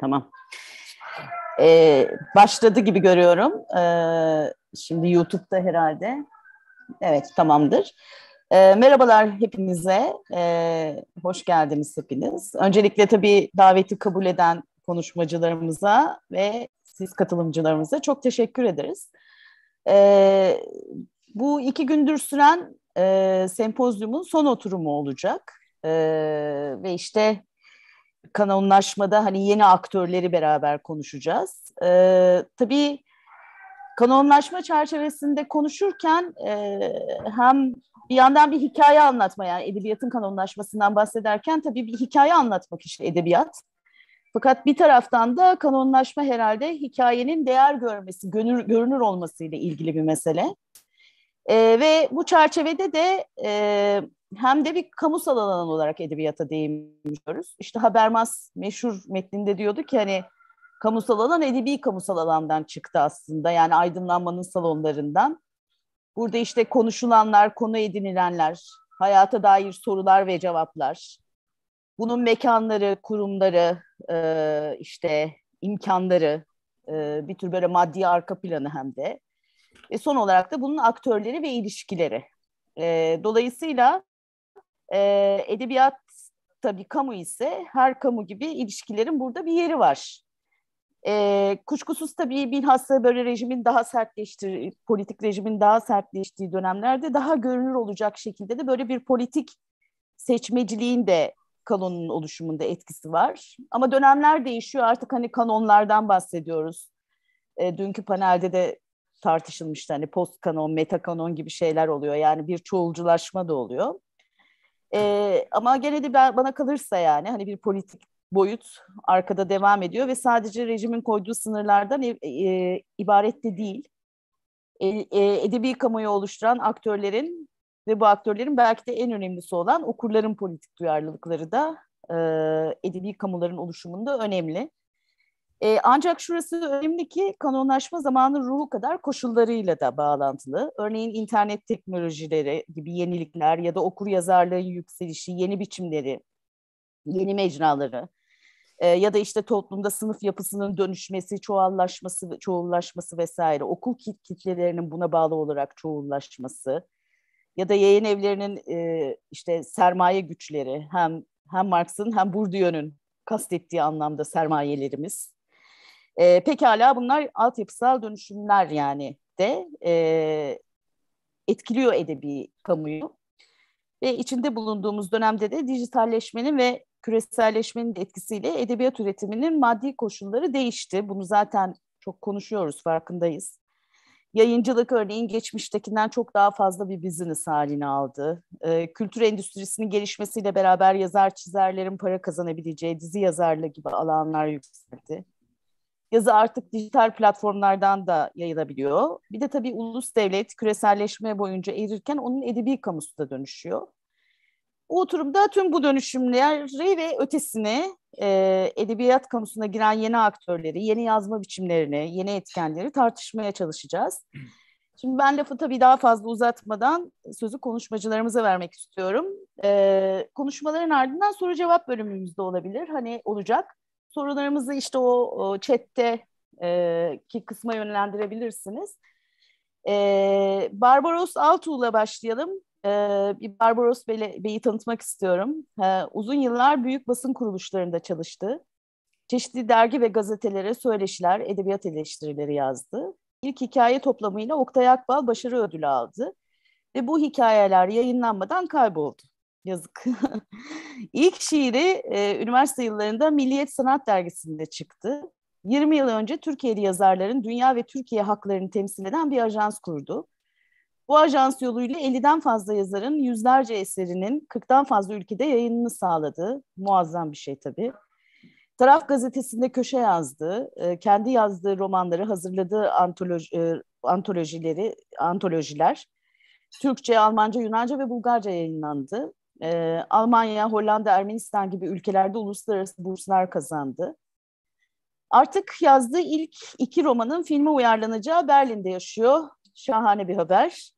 tamam. Ee, başladı gibi görüyorum. Ee, şimdi YouTube'da herhalde. Evet, tamamdır. E, merhabalar hepinize. E, hoş geldiniz hepiniz. Öncelikle tabii daveti kabul eden konuşmacılarımıza ve siz katılımcılarımıza çok teşekkür ederiz. E, bu iki gündür süren e, sempozyumun son oturumu olacak. E, ve işte kanonlaşmada hani yeni aktörleri beraber konuşacağız. Ee, tabii kanonlaşma çerçevesinde konuşurken e, hem bir yandan bir hikaye anlatma yani edebiyatın kanonlaşmasından bahsederken tabii bir hikaye anlatmak işte edebiyat. Fakat bir taraftan da kanonlaşma herhalde hikayenin değer görmesi, görünür, görünür olması ilgili bir mesele. E, ve bu çerçevede de e, hem de bir kamusal alan olarak edebiyata değinmiyoruz. İşte Habermas meşhur metninde diyordu ki hani kamusal alan edebi kamusal alandan çıktı aslında. Yani aydınlanmanın salonlarından. Burada işte konuşulanlar, konu edinilenler, hayata dair sorular ve cevaplar, bunun mekanları, kurumları, e, işte imkanları, e, bir tür böyle maddi arka planı hem de. E, son olarak da bunun aktörleri ve ilişkileri. E, dolayısıyla e, edebiyat tabii kamu ise her kamu gibi ilişkilerin burada bir yeri var. E, kuşkusuz tabii bilhassa böyle rejimin daha sertleştir, politik rejimin daha sertleştiği dönemlerde daha görünür olacak şekilde de böyle bir politik seçmeciliğin de kanonun oluşumunda etkisi var. Ama dönemler değişiyor artık hani kanonlardan bahsediyoruz. E, dünkü panelde de tartışılmıştı hani post kanon, meta kanon gibi şeyler oluyor. Yani bir çoğulculaşma da oluyor. E, ama gene de ben, bana kalırsa yani hani bir politik boyut arkada devam ediyor ve sadece rejimin koyduğu sınırlardan e, e, ibaret de değil. E, e, edebi kamuoyu oluşturan aktörlerin ve bu aktörlerin belki de en önemlisi olan okurların politik duyarlılıkları da e, edebi kamuların oluşumunda önemli. E, ancak şurası önemli ki kanonlaşma zamanın ruhu kadar koşullarıyla da bağlantılı. Örneğin internet teknolojileri gibi yenilikler ya da okur yazarlığın yükselişi, yeni biçimleri, yeni mecraları e, ya da işte toplumda sınıf yapısının dönüşmesi, çoğallaşması, çoğullaşması vesaire, okul kit kitlelerinin buna bağlı olarak çoğullaşması ya da yayın evlerinin e, işte sermaye güçleri hem hem Marx'ın hem Bourdieu'nun kastettiği anlamda sermayelerimiz e, pekala bunlar altyapısal dönüşümler yani de e, etkiliyor edebi kamuyu. Ve içinde bulunduğumuz dönemde de dijitalleşmenin ve küreselleşmenin etkisiyle edebiyat üretiminin maddi koşulları değişti. Bunu zaten çok konuşuyoruz, farkındayız. Yayıncılık örneğin geçmiştekinden çok daha fazla bir business halini aldı. Ee, kültür endüstrisinin gelişmesiyle beraber yazar çizerlerin para kazanabileceği dizi yazarlığı gibi alanlar yükseldi. Yazı artık dijital platformlardan da yayılabiliyor. Bir de tabii ulus devlet küreselleşme boyunca erirken onun edebi kamusu da dönüşüyor. O oturumda tüm bu dönüşümleri ve ötesini e, edebiyat kamusuna giren yeni aktörleri, yeni yazma biçimlerini, yeni etkenleri tartışmaya çalışacağız. Şimdi ben lafı tabii daha fazla uzatmadan sözü konuşmacılarımıza vermek istiyorum. E, konuşmaların ardından soru cevap bölümümüzde olabilir, hani olacak sorularımızı işte o chatte e, ki kısma yönlendirebilirsiniz. E, Barbaros Altuğ'la başlayalım. E, bir Barbaros Bey'i, Bey'i tanıtmak istiyorum. E, uzun yıllar büyük basın kuruluşlarında çalıştı. Çeşitli dergi ve gazetelere söyleşiler, edebiyat eleştirileri yazdı. İlk hikaye toplamıyla Oktay Akbal başarı ödülü aldı. Ve bu hikayeler yayınlanmadan kayboldu. Yazık. İlk şiiri e, üniversite yıllarında Milliyet Sanat Dergisi'nde çıktı. 20 yıl önce Türkiye'li yazarların dünya ve Türkiye haklarını temsil eden bir ajans kurdu. Bu ajans yoluyla 50'den fazla yazarın yüzlerce eserinin 40'dan fazla ülkede yayınını sağladı. Muazzam bir şey tabii. Taraf gazetesinde köşe yazdı. E, kendi yazdığı romanları, hazırladığı antoloji, e, antolojileri, antolojiler Türkçe, Almanca, Yunanca ve Bulgarca yayınlandı e, Almanya, Hollanda, Ermenistan gibi ülkelerde uluslararası burslar kazandı. Artık yazdığı ilk iki romanın filme uyarlanacağı Berlin'de yaşıyor. Şahane bir haber.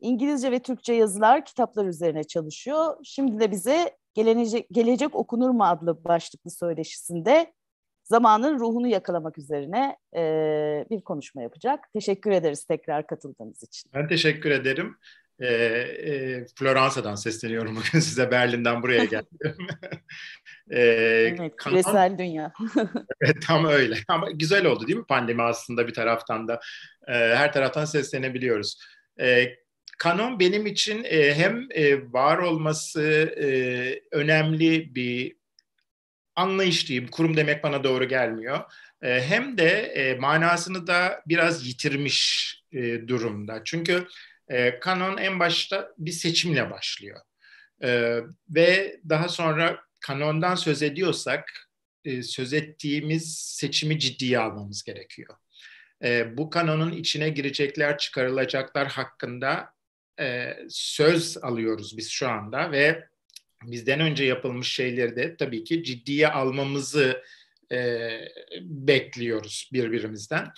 İngilizce ve Türkçe yazılar, kitaplar üzerine çalışıyor. Şimdi de bize Gelecek, Gelecek Okunur mu adlı başlıklı söyleşisinde zamanın ruhunu yakalamak üzerine e, bir konuşma yapacak. Teşekkür ederiz tekrar katıldığınız için. Ben teşekkür ederim e, e, Floransa'dan sesleniyorum bugün size Berlin'den buraya geldim. e, evet, kanal... küresel dünya. evet, tam öyle. Ama güzel oldu değil mi pandemi aslında bir taraftan da. E, her taraftan seslenebiliyoruz. E, Kanon benim için e, hem e, var olması e, önemli bir anlayış diyeyim. Kurum demek bana doğru gelmiyor. E, hem de e, manasını da biraz yitirmiş e, durumda. Çünkü kanon ee, en başta bir seçimle başlıyor. Ee, ve daha sonra kanondan söz ediyorsak e, söz ettiğimiz seçimi ciddiye almamız gerekiyor. Ee, bu kanonun içine girecekler, çıkarılacaklar hakkında e, söz alıyoruz biz şu anda ve bizden önce yapılmış şeyleri de tabii ki ciddiye almamızı e, bekliyoruz birbirimizden.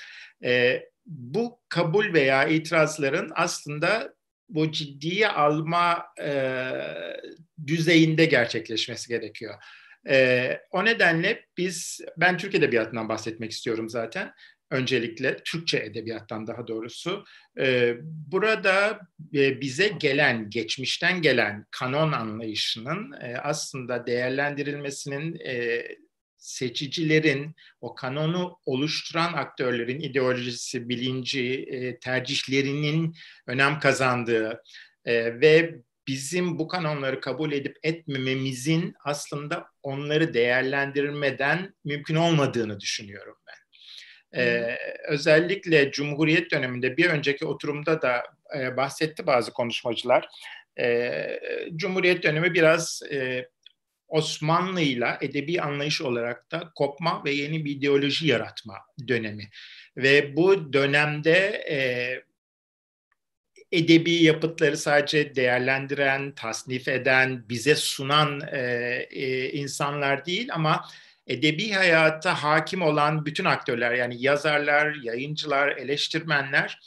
E, bu kabul veya itirazların aslında bu ciddiye alma e, düzeyinde gerçekleşmesi gerekiyor. E, o nedenle biz, ben Türk Edebiyatı'ndan bahsetmek istiyorum zaten. Öncelikle Türkçe edebiyattan daha doğrusu. E, burada e, bize gelen, geçmişten gelen kanon anlayışının e, aslında değerlendirilmesinin e, seçicilerin, o kanonu oluşturan aktörlerin ideolojisi, bilinci, e, tercihlerinin önem kazandığı e, ve bizim bu kanonları kabul edip etmememizin aslında onları değerlendirmeden mümkün olmadığını düşünüyorum ben. Ee, özellikle Cumhuriyet döneminde bir önceki oturumda da e, bahsetti bazı konuşmacılar. E, Cumhuriyet dönemi biraz e, Osmanlıyla edebi anlayış olarak da kopma ve yeni bir ideoloji yaratma dönemi. Ve bu dönemde e, edebi yapıtları sadece değerlendiren, tasnif eden, bize sunan e, e, insanlar değil ama edebi hayata hakim olan bütün aktörler yani yazarlar, yayıncılar, eleştirmenler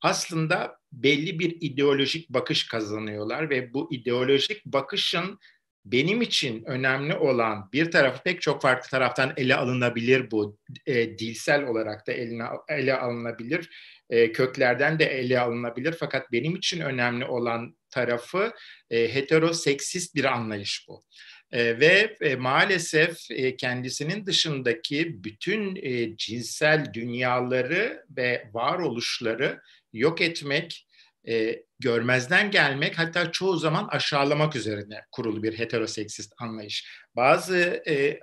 aslında belli bir ideolojik bakış kazanıyorlar ve bu ideolojik bakışın benim için önemli olan bir tarafı pek çok farklı taraftan ele alınabilir bu. E, dilsel olarak da eline, ele alınabilir. E, köklerden de ele alınabilir. Fakat benim için önemli olan tarafı e, heteroseksist bir anlayış bu. E, ve e, maalesef e, kendisinin dışındaki bütün e, cinsel dünyaları ve varoluşları yok etmek e, görmezden gelmek hatta çoğu zaman aşağılamak üzerine kurulu bir heteroseksist anlayış. Bazı e, e,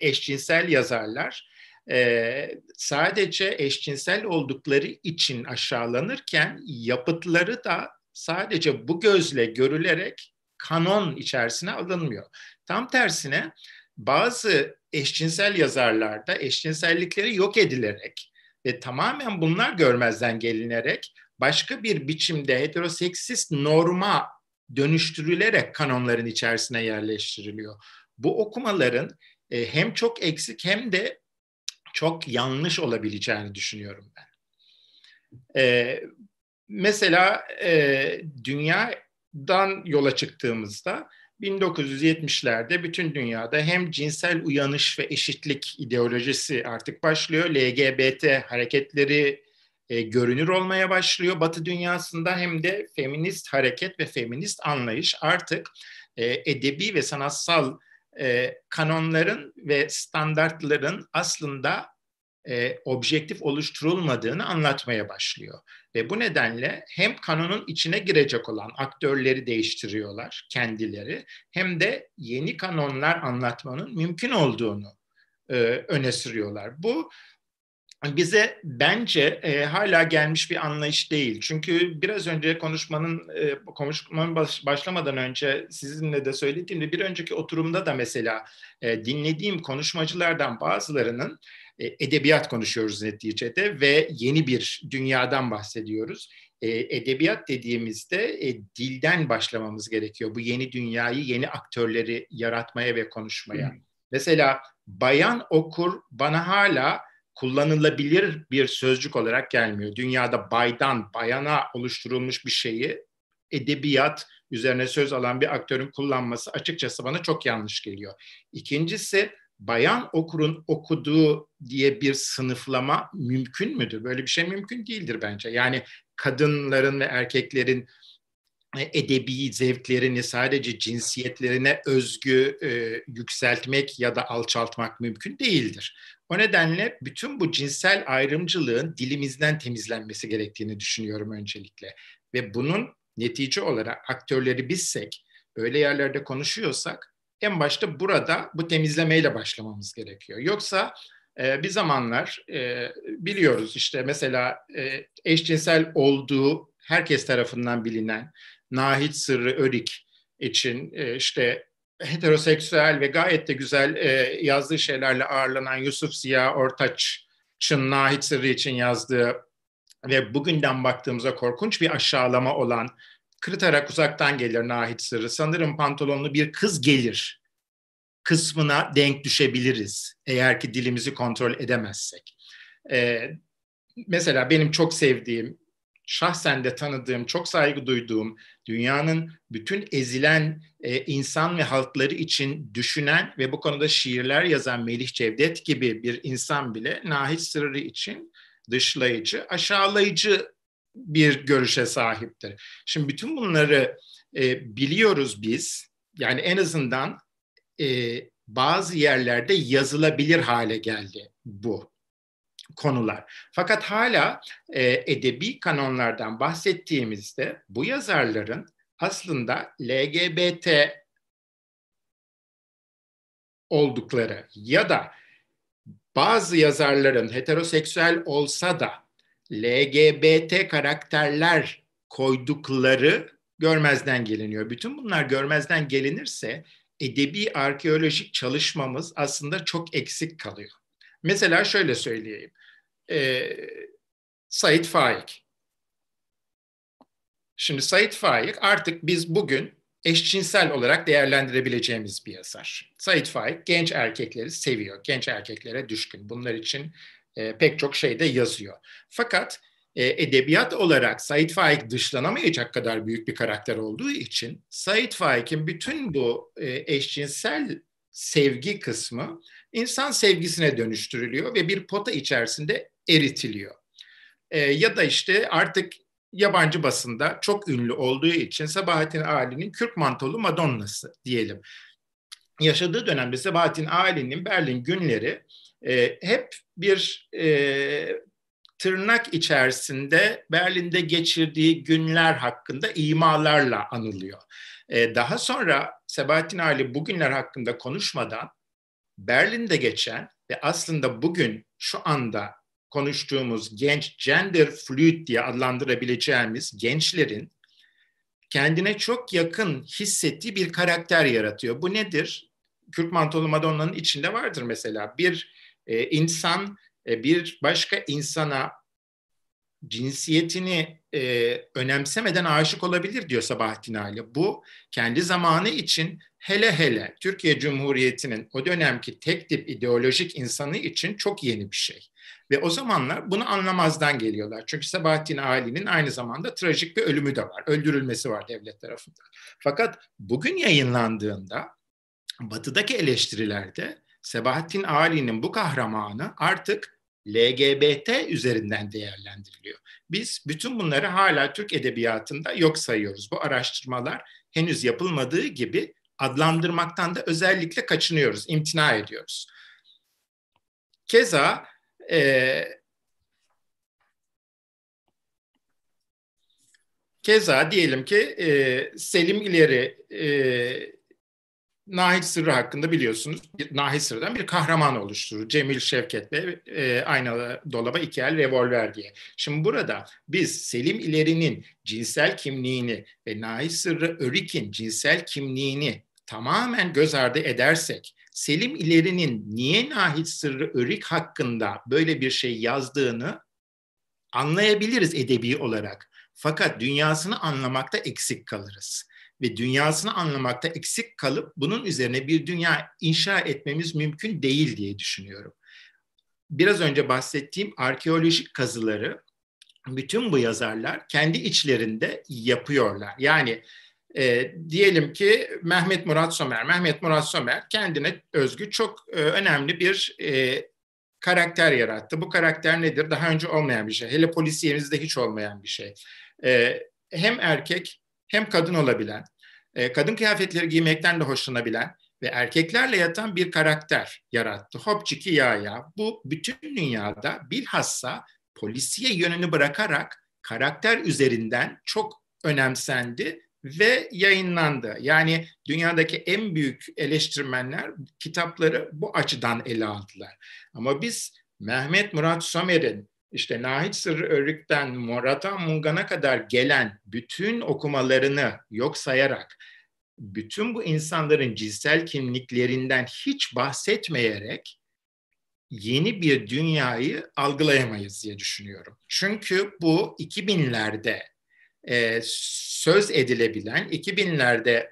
eşcinsel yazarlar e, sadece eşcinsel oldukları için aşağılanırken yapıtları da sadece bu gözle görülerek kanon içerisine alınmıyor. Tam tersine bazı eşcinsel yazarlarda eşcinsellikleri yok edilerek ve tamamen bunlar görmezden gelinerek başka bir biçimde heteroseksist norma dönüştürülerek kanonların içerisine yerleştiriliyor. Bu okumaların e, hem çok eksik hem de çok yanlış olabileceğini düşünüyorum ben. Ee, mesela e, dünyadan yola çıktığımızda 1970'lerde bütün dünyada hem cinsel uyanış ve eşitlik ideolojisi artık başlıyor. LGBT hareketleri e, görünür olmaya başlıyor Batı dünyasında hem de feminist hareket ve feminist anlayış artık e, edebi ve sanatsal e, kanonların ve standartların aslında e, objektif oluşturulmadığını anlatmaya başlıyor. Ve bu nedenle hem kanonun içine girecek olan aktörleri değiştiriyorlar kendileri hem de yeni kanonlar anlatmanın mümkün olduğunu e, öne sürüyorlar. Bu bize bence e, hala gelmiş bir anlayış değil. Çünkü biraz önce konuşmanın e, konuşmanın baş, başlamadan önce sizinle de söylediğimde bir önceki oturumda da mesela e, dinlediğim konuşmacılardan bazılarının e, edebiyat konuşuyoruz neticede ve yeni bir dünyadan bahsediyoruz. E, edebiyat dediğimizde e, dilden başlamamız gerekiyor. Bu yeni dünyayı, yeni aktörleri yaratmaya ve konuşmaya. Hmm. Mesela bayan okur bana hala kullanılabilir bir sözcük olarak gelmiyor. Dünyada baydan, bayana oluşturulmuş bir şeyi edebiyat üzerine söz alan bir aktörün kullanması açıkçası bana çok yanlış geliyor. İkincisi bayan okurun okuduğu diye bir sınıflama mümkün müdür? Böyle bir şey mümkün değildir bence. Yani kadınların ve erkeklerin e, edebi zevklerini sadece cinsiyetlerine özgü e, yükseltmek ya da alçaltmak mümkün değildir. O nedenle bütün bu cinsel ayrımcılığın dilimizden temizlenmesi gerektiğini düşünüyorum öncelikle. Ve bunun netice olarak aktörleri bizsek, böyle yerlerde konuşuyorsak en başta burada bu temizlemeyle başlamamız gerekiyor. Yoksa e, bir zamanlar e, biliyoruz işte mesela e, eşcinsel olduğu herkes tarafından bilinen Nahit Sırrı Örik için e, işte heteroseksüel ve gayet de güzel e, yazdığı şeylerle ağırlanan Yusuf Ziya Ortaç'ın Nahit Sırrı için yazdığı ve bugünden baktığımızda korkunç bir aşağılama olan kırıtarak uzaktan gelir Nahit Sırrı. Sanırım pantolonlu bir kız gelir kısmına denk düşebiliriz eğer ki dilimizi kontrol edemezsek. Ee, mesela benim çok sevdiğim, şahsen de tanıdığım, çok saygı duyduğum dünyanın bütün ezilen e, insan ve halkları için düşünen ve bu konuda şiirler yazan Melih Cevdet gibi bir insan bile Nahit Sırrı için dışlayıcı, aşağılayıcı bir görüşe sahiptir. Şimdi bütün bunları e, biliyoruz biz. Yani en azından e, bazı yerlerde yazılabilir hale geldi bu konular. Fakat hala e, edebi kanonlardan bahsettiğimizde bu yazarların aslında LGBT oldukları ya da bazı yazarların heteroseksüel olsa da LGBT karakterler koydukları görmezden geliniyor. Bütün bunlar görmezden gelinirse edebi arkeolojik çalışmamız aslında çok eksik kalıyor. Mesela şöyle söyleyeyim e, Said Faik. Şimdi Said Faik artık biz bugün eşcinsel olarak değerlendirebileceğimiz bir yazar. Said Faik genç erkekleri seviyor, genç erkeklere düşkün. Bunlar için e, pek çok şey de yazıyor. Fakat e, edebiyat olarak Said Faik dışlanamayacak kadar büyük bir karakter olduğu için Said Faik'in bütün bu e, eşcinsel sevgi kısmı insan sevgisine dönüştürülüyor ve bir pota içerisinde eritiliyor. E, ya da işte artık yabancı basında çok ünlü olduğu için Sabahattin Ali'nin Kürk mantolu Madonna'sı diyelim. Yaşadığı dönemde Sabahattin Ali'nin Berlin günleri e, hep bir e, tırnak içerisinde Berlin'de geçirdiği günler hakkında imalarla anılıyor. E, daha sonra Sebahattin Ali günler hakkında konuşmadan Berlin'de geçen ve aslında bugün şu anda konuştuğumuz genç gender fluid diye adlandırabileceğimiz gençlerin kendine çok yakın hissettiği bir karakter yaratıyor. Bu nedir? Kürk mantolu Madonna'nın içinde vardır mesela. Bir e, insan e, bir başka insana cinsiyetini e, önemsemeden aşık olabilir diyor Sabahattin Ali. Bu kendi zamanı için hele hele Türkiye Cumhuriyeti'nin o dönemki tek tip ideolojik insanı için çok yeni bir şey. Ve o zamanlar bunu anlamazdan geliyorlar. Çünkü Sabahattin Ali'nin aynı zamanda trajik bir ölümü de var. Öldürülmesi var devlet tarafından. Fakat bugün yayınlandığında batıdaki eleştirilerde Sebahattin Ali'nin bu kahramanı artık LGBT üzerinden değerlendiriliyor. Biz bütün bunları hala Türk edebiyatında yok sayıyoruz. Bu araştırmalar henüz yapılmadığı gibi adlandırmaktan da özellikle kaçınıyoruz, imtina ediyoruz. Keza e, keza diyelim ki e, Selim İleri e, Nahit Sırrı hakkında biliyorsunuz. Nahit Sırrı'dan bir kahraman oluşturur. Cemil Şevket'le e, aynı dolaba iki el revolver diye. Şimdi burada biz Selim İleri'nin cinsel kimliğini ve Nahit Sırrı Örik'in cinsel kimliğini tamamen göz ardı edersek Selim İleri'nin niye Nahit Sırrı Örik hakkında böyle bir şey yazdığını anlayabiliriz edebi olarak. Fakat dünyasını anlamakta eksik kalırız. Ve dünyasını anlamakta eksik kalıp bunun üzerine bir dünya inşa etmemiz mümkün değil diye düşünüyorum. Biraz önce bahsettiğim arkeolojik kazıları bütün bu yazarlar kendi içlerinde yapıyorlar. Yani e, diyelim ki Mehmet Murat Somer. Mehmet Murat Somer kendine özgü çok e, önemli bir e, karakter yarattı. Bu karakter nedir? Daha önce olmayan bir şey. Hele polisiyemizde hiç olmayan bir şey. E, hem erkek hem kadın olabilen, e, kadın kıyafetleri giymekten de hoşlanabilen ve erkeklerle yatan bir karakter yarattı. Hopçiki Yaya. Bu bütün dünyada bilhassa polisiye yönünü bırakarak karakter üzerinden çok önemsendi ve yayınlandı. Yani dünyadaki en büyük eleştirmenler kitapları bu açıdan ele aldılar. Ama biz Mehmet Murat Somer'in işte Nahit Sırrı Örük'ten Murat'a Mungan'a kadar gelen bütün okumalarını yok sayarak bütün bu insanların cinsel kimliklerinden hiç bahsetmeyerek yeni bir dünyayı algılayamayız diye düşünüyorum. Çünkü bu 2000'lerde e, söz edilebilen, 2000'lerde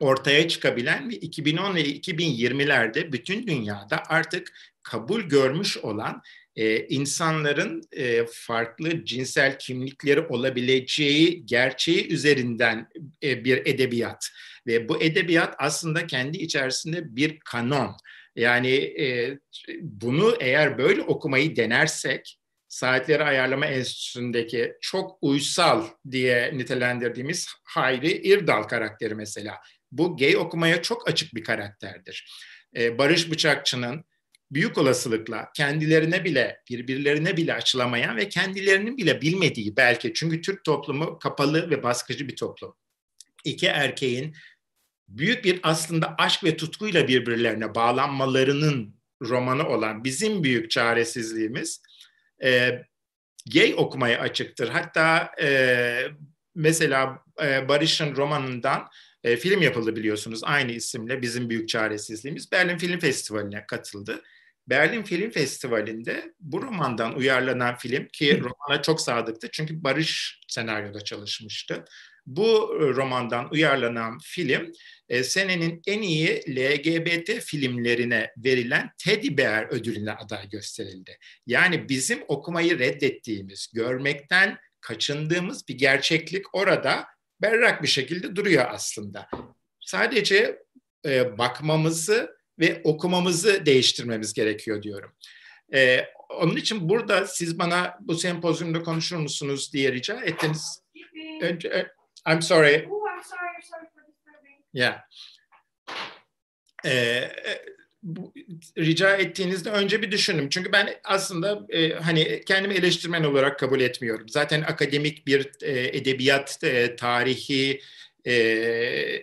ortaya çıkabilen ve 2010 ve 2020'lerde bütün dünyada artık kabul görmüş olan e, insanların e, farklı cinsel kimlikleri olabileceği gerçeği üzerinden e, bir edebiyat ve bu edebiyat aslında kendi içerisinde bir kanon. Yani e, bunu eğer böyle okumayı denersek Saatleri Ayarlama Enstitüsü'ndeki çok uysal diye nitelendirdiğimiz Hayri İrdal karakteri mesela. Bu gay okumaya çok açık bir karakterdir. Ee, Barış Bıçakçı'nın büyük olasılıkla kendilerine bile, birbirlerine bile açılamayan ve kendilerinin bile bilmediği belki. Çünkü Türk toplumu kapalı ve baskıcı bir toplum. İki erkeğin büyük bir aslında aşk ve tutkuyla birbirlerine bağlanmalarının romanı olan bizim büyük çaresizliğimiz e, gay okumaya açıktır. Hatta e, mesela e, Barış'ın romanından e, film yapıldı biliyorsunuz aynı isimle Bizim Büyük Çaresizliğimiz Berlin Film Festivali'ne katıldı. Berlin Film Festivali'nde bu romandan uyarlanan film ki romana çok sadıktı çünkü Barış senaryoda çalışmıştı. Bu e, romandan uyarlanan film e, senenin en iyi LGBT filmlerine verilen Teddy Bear ödülüne aday gösterildi. Yani bizim okumayı reddettiğimiz, görmekten kaçındığımız bir gerçeklik orada berrak bir şekilde duruyor aslında. Sadece e, bakmamızı ve okumamızı değiştirmemiz gerekiyor diyorum. E, onun için burada siz bana bu sempozyumda konuşur musunuz diye rica ettiniz. Önce e, I'm sorry. Oh, I'm sorry. I'm sorry for disturbing. Yeah. Ee, bu, e, rica ettiğinizde önce bir düşünün. Çünkü ben aslında e, hani kendimi eleştirmen olarak kabul etmiyorum. Zaten akademik bir e, edebiyat e, tarihi e,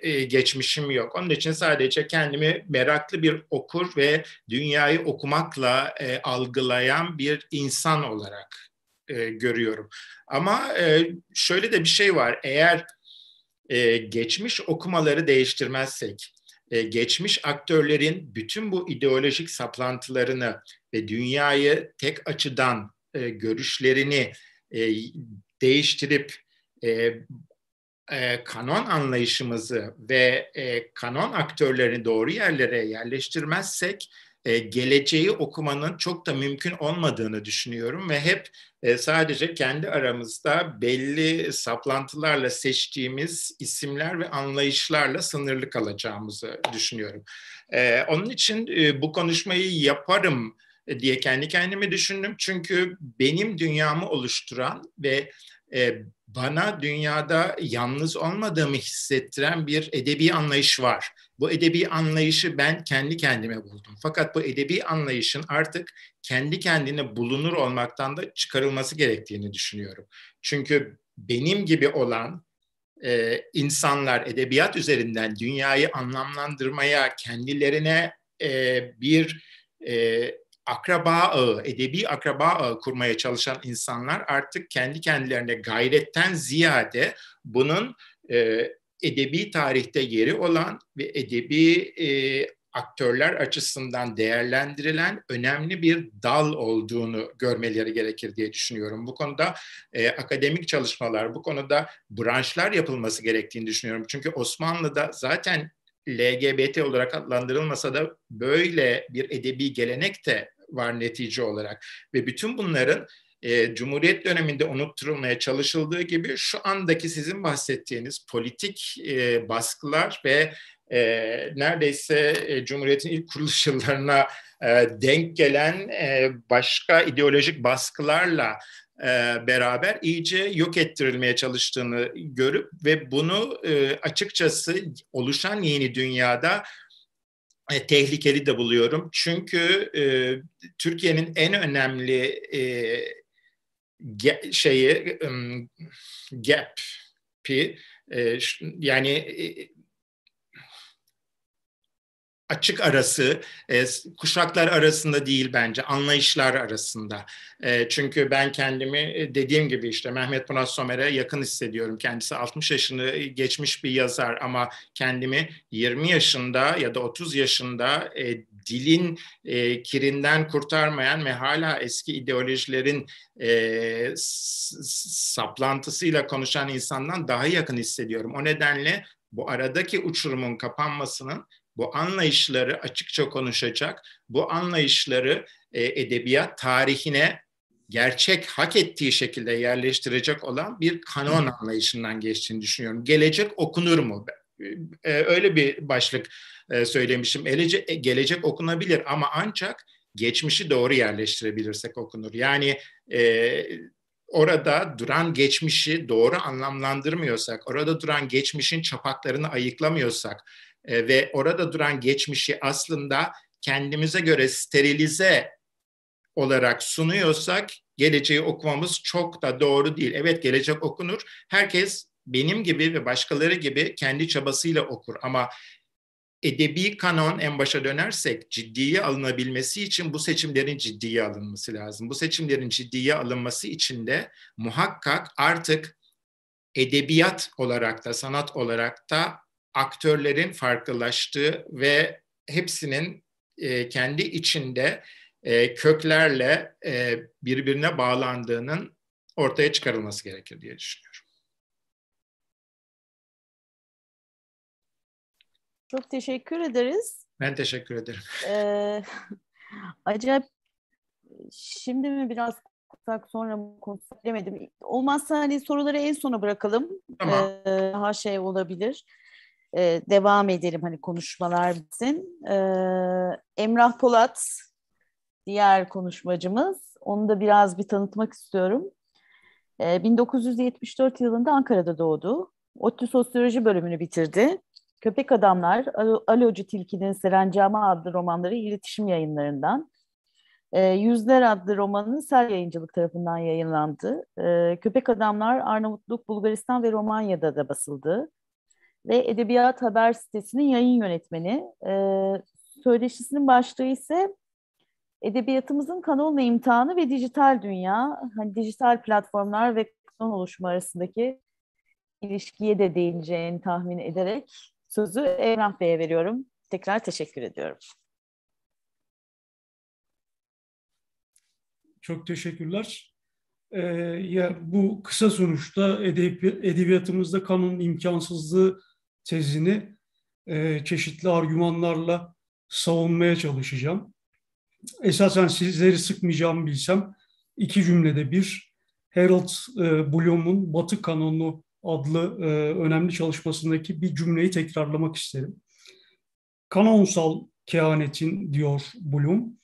e, geçmişim yok. Onun için sadece kendimi meraklı bir okur ve dünyayı okumakla e, algılayan bir insan olarak e, görüyorum. Ama e, şöyle de bir şey var. Eğer e, geçmiş okumaları değiştirmezsek, e, geçmiş aktörlerin bütün bu ideolojik saplantılarını ve dünyayı tek açıdan e, görüşlerini e, değiştirip e, e, kanon anlayışımızı ve e, kanon aktörlerini doğru yerlere yerleştirmezsek e, geleceği okumanın çok da mümkün olmadığını düşünüyorum ve hep e, sadece kendi aramızda belli saplantılarla seçtiğimiz isimler ve anlayışlarla sınırlı kalacağımızı düşünüyorum. E, onun için e, bu konuşmayı yaparım e, diye kendi kendime düşündüm. Çünkü benim dünyamı oluşturan ve e, bana dünyada yalnız olmadığımı hissettiren bir edebi anlayış var. Bu edebi anlayışı ben kendi kendime buldum. Fakat bu edebi anlayışın artık kendi kendine bulunur olmaktan da çıkarılması gerektiğini düşünüyorum. Çünkü benim gibi olan e, insanlar edebiyat üzerinden dünyayı anlamlandırmaya, kendilerine e, bir e, akraba ağı, edebi akraba ağı kurmaya çalışan insanlar artık kendi kendilerine gayretten ziyade bunun e, edebi tarihte yeri olan ve edebi e, aktörler açısından değerlendirilen önemli bir dal olduğunu görmeleri gerekir diye düşünüyorum. Bu konuda e, akademik çalışmalar, bu konuda branşlar yapılması gerektiğini düşünüyorum. Çünkü Osmanlı'da zaten LGBT olarak adlandırılmasa da böyle bir edebi gelenek de var netice olarak. Ve bütün bunların e, Cumhuriyet döneminde unutturulmaya çalışıldığı gibi şu andaki sizin bahsettiğiniz politik e, baskılar ve e, neredeyse e, Cumhuriyet'in ilk kuruluş yıllarına e, denk gelen e, başka ideolojik baskılarla e, beraber iyice yok ettirilmeye çalıştığını görüp ve bunu e, açıkçası oluşan yeni dünyada e, tehlikeli de buluyorum. Çünkü e, Türkiye'nin en önemli e, ge- şeyi um, gap'i e, yani e, açık arası, e, kuşaklar arasında değil bence, anlayışlar arasında. E, çünkü ben kendimi e, dediğim gibi işte Mehmet Murat Somer'e yakın hissediyorum. Kendisi 60 yaşını e, geçmiş bir yazar ama kendimi 20 yaşında ya da 30 yaşında e, dilin e, kirinden kurtarmayan ve hala eski ideolojilerin e, saplantısıyla konuşan insandan daha yakın hissediyorum. O nedenle bu aradaki uçurumun kapanmasının bu anlayışları açıkça konuşacak, bu anlayışları e, edebiyat tarihine gerçek hak ettiği şekilde yerleştirecek olan bir kanon anlayışından geçtiğini düşünüyorum. Gelecek okunur mu? E, öyle bir başlık e, söylemişim. Gelece, e, gelecek okunabilir ama ancak geçmişi doğru yerleştirebilirsek okunur. Yani e, orada duran geçmişi doğru anlamlandırmıyorsak, orada duran geçmişin çapaklarını ayıklamıyorsak, e, ve orada duran geçmişi aslında kendimize göre sterilize olarak sunuyorsak geleceği okumamız çok da doğru değil. Evet gelecek okunur. Herkes benim gibi ve başkaları gibi kendi çabasıyla okur ama edebi kanon en başa dönersek ciddiye alınabilmesi için bu seçimlerin ciddiye alınması lazım. Bu seçimlerin ciddiye alınması için de muhakkak artık edebiyat olarak da sanat olarak da aktörlerin farklılaştığı ve hepsinin e, kendi içinde e, köklerle e, birbirine bağlandığının ortaya çıkarılması gerekir diye düşünüyorum. Çok teşekkür ederiz. Ben teşekkür ederim. Ee, acayip şimdi mi biraz konuşsak sonra konuşsak demedim. Olmazsa hani soruları en sona bırakalım. Tamam. Ee, daha şey olabilir e, devam edelim hani konuşmalar bizim E, ee, Emrah Polat diğer konuşmacımız. Onu da biraz bir tanıtmak istiyorum. E, ee, 1974 yılında Ankara'da doğdu. ODTÜ Sosyoloji bölümünü bitirdi. Köpek Adamlar, Alocu Tilki'nin Serencama adlı romanları iletişim yayınlarından. E, Yüzler adlı romanı Sel Yayıncılık tarafından yayınlandı. E, Köpek Adamlar Arnavutluk, Bulgaristan ve Romanya'da da basıldı ve Edebiyat Haber sitesinin yayın yönetmeni. E, söyleşisinin başlığı ise edebiyatımızın kanonla imtihanı ve dijital dünya, hani dijital platformlar ve son oluşma arasındaki ilişkiye de değineceğini tahmin ederek sözü Emrah Bey'e veriyorum. Tekrar teşekkür ediyorum. Çok teşekkürler. Ee, ya bu kısa sonuçta edeb edebiyatımızda kanun imkansızlığı tezini e, çeşitli argümanlarla savunmaya çalışacağım. Esasen sizleri sıkmayacağımı bilsem iki cümlede bir Harold e, Bloom'un Batı Kanonu adlı e, önemli çalışmasındaki bir cümleyi tekrarlamak isterim. Kanonsal kehanetin diyor Bloom,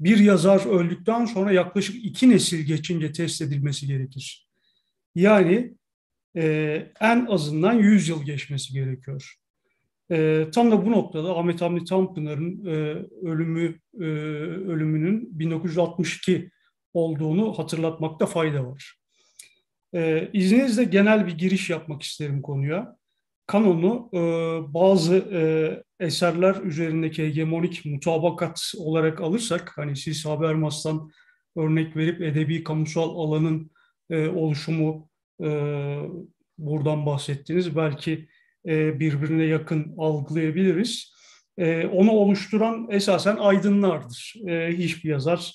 bir yazar öldükten sonra yaklaşık iki nesil geçince test edilmesi gerekir. Yani e, en azından 100 yıl geçmesi gerekiyor. E, tam da bu noktada Ahmet Hamdi Tanpınar'ın e, ölümü e, ölümünün 1962 olduğunu hatırlatmakta fayda var. E, izninizle genel bir giriş yapmak isterim konuya. Kanonu e, bazı e, eserler üzerindeki hegemonik mutabakat olarak alırsak, hani siz Habermas'tan örnek verip edebi kamusal alanın e, oluşumu ee, buradan bahsettiğiniz belki e, birbirine yakın algılayabiliriz. Ee, onu oluşturan esasen aydınlardır. Ee, hiçbir yazar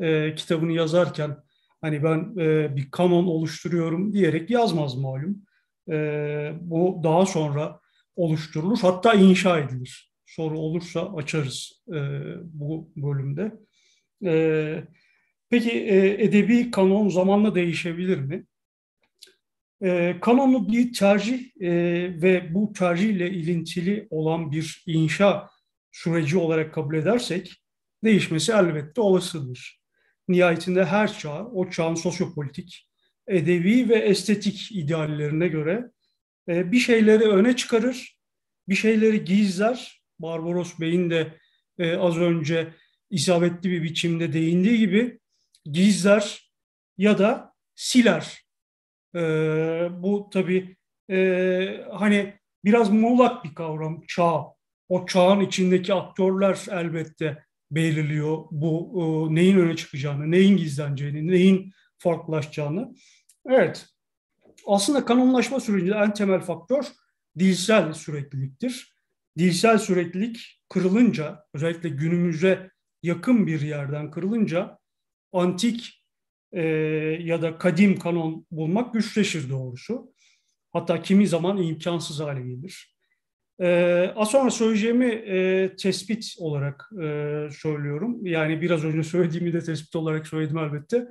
e, kitabını yazarken hani ben e, bir kanon oluşturuyorum diyerek yazmaz malum. Bu daha sonra oluşturulur hatta inşa edilir. Soru olursa açarız bu bölümde. Peki edebi kanon zamanla değişebilir mi? E, kanonlu bir tercih e, ve bu tercih ile ilintili olan bir inşa süreci olarak kabul edersek değişmesi elbette olasıdır. Nihayetinde her çağ, o çağın sosyopolitik, edebi ve estetik ideallerine göre e, bir şeyleri öne çıkarır, bir şeyleri gizler. Barbaros Bey'in de e, az önce isabetli bir biçimde değindiği gibi gizler ya da siler e, bu tabii e, hani biraz muğlak bir kavram çağ. O çağın içindeki aktörler elbette belirliyor bu e, neyin öne çıkacağını, neyin gizleneceğini, neyin farklılaşacağını. Evet, aslında kanunlaşma sürecinde en temel faktör dilsel sürekliliktir. Dilsel süreklilik kırılınca, özellikle günümüze yakın bir yerden kırılınca antik e, ya da kadim kanon bulmak güçleşir doğrusu. Hatta kimi zaman imkansız hale gelir. Ee, az sonra söyleyeceğimi e, tespit olarak e, söylüyorum. Yani biraz önce söylediğimi de tespit olarak söyledim elbette.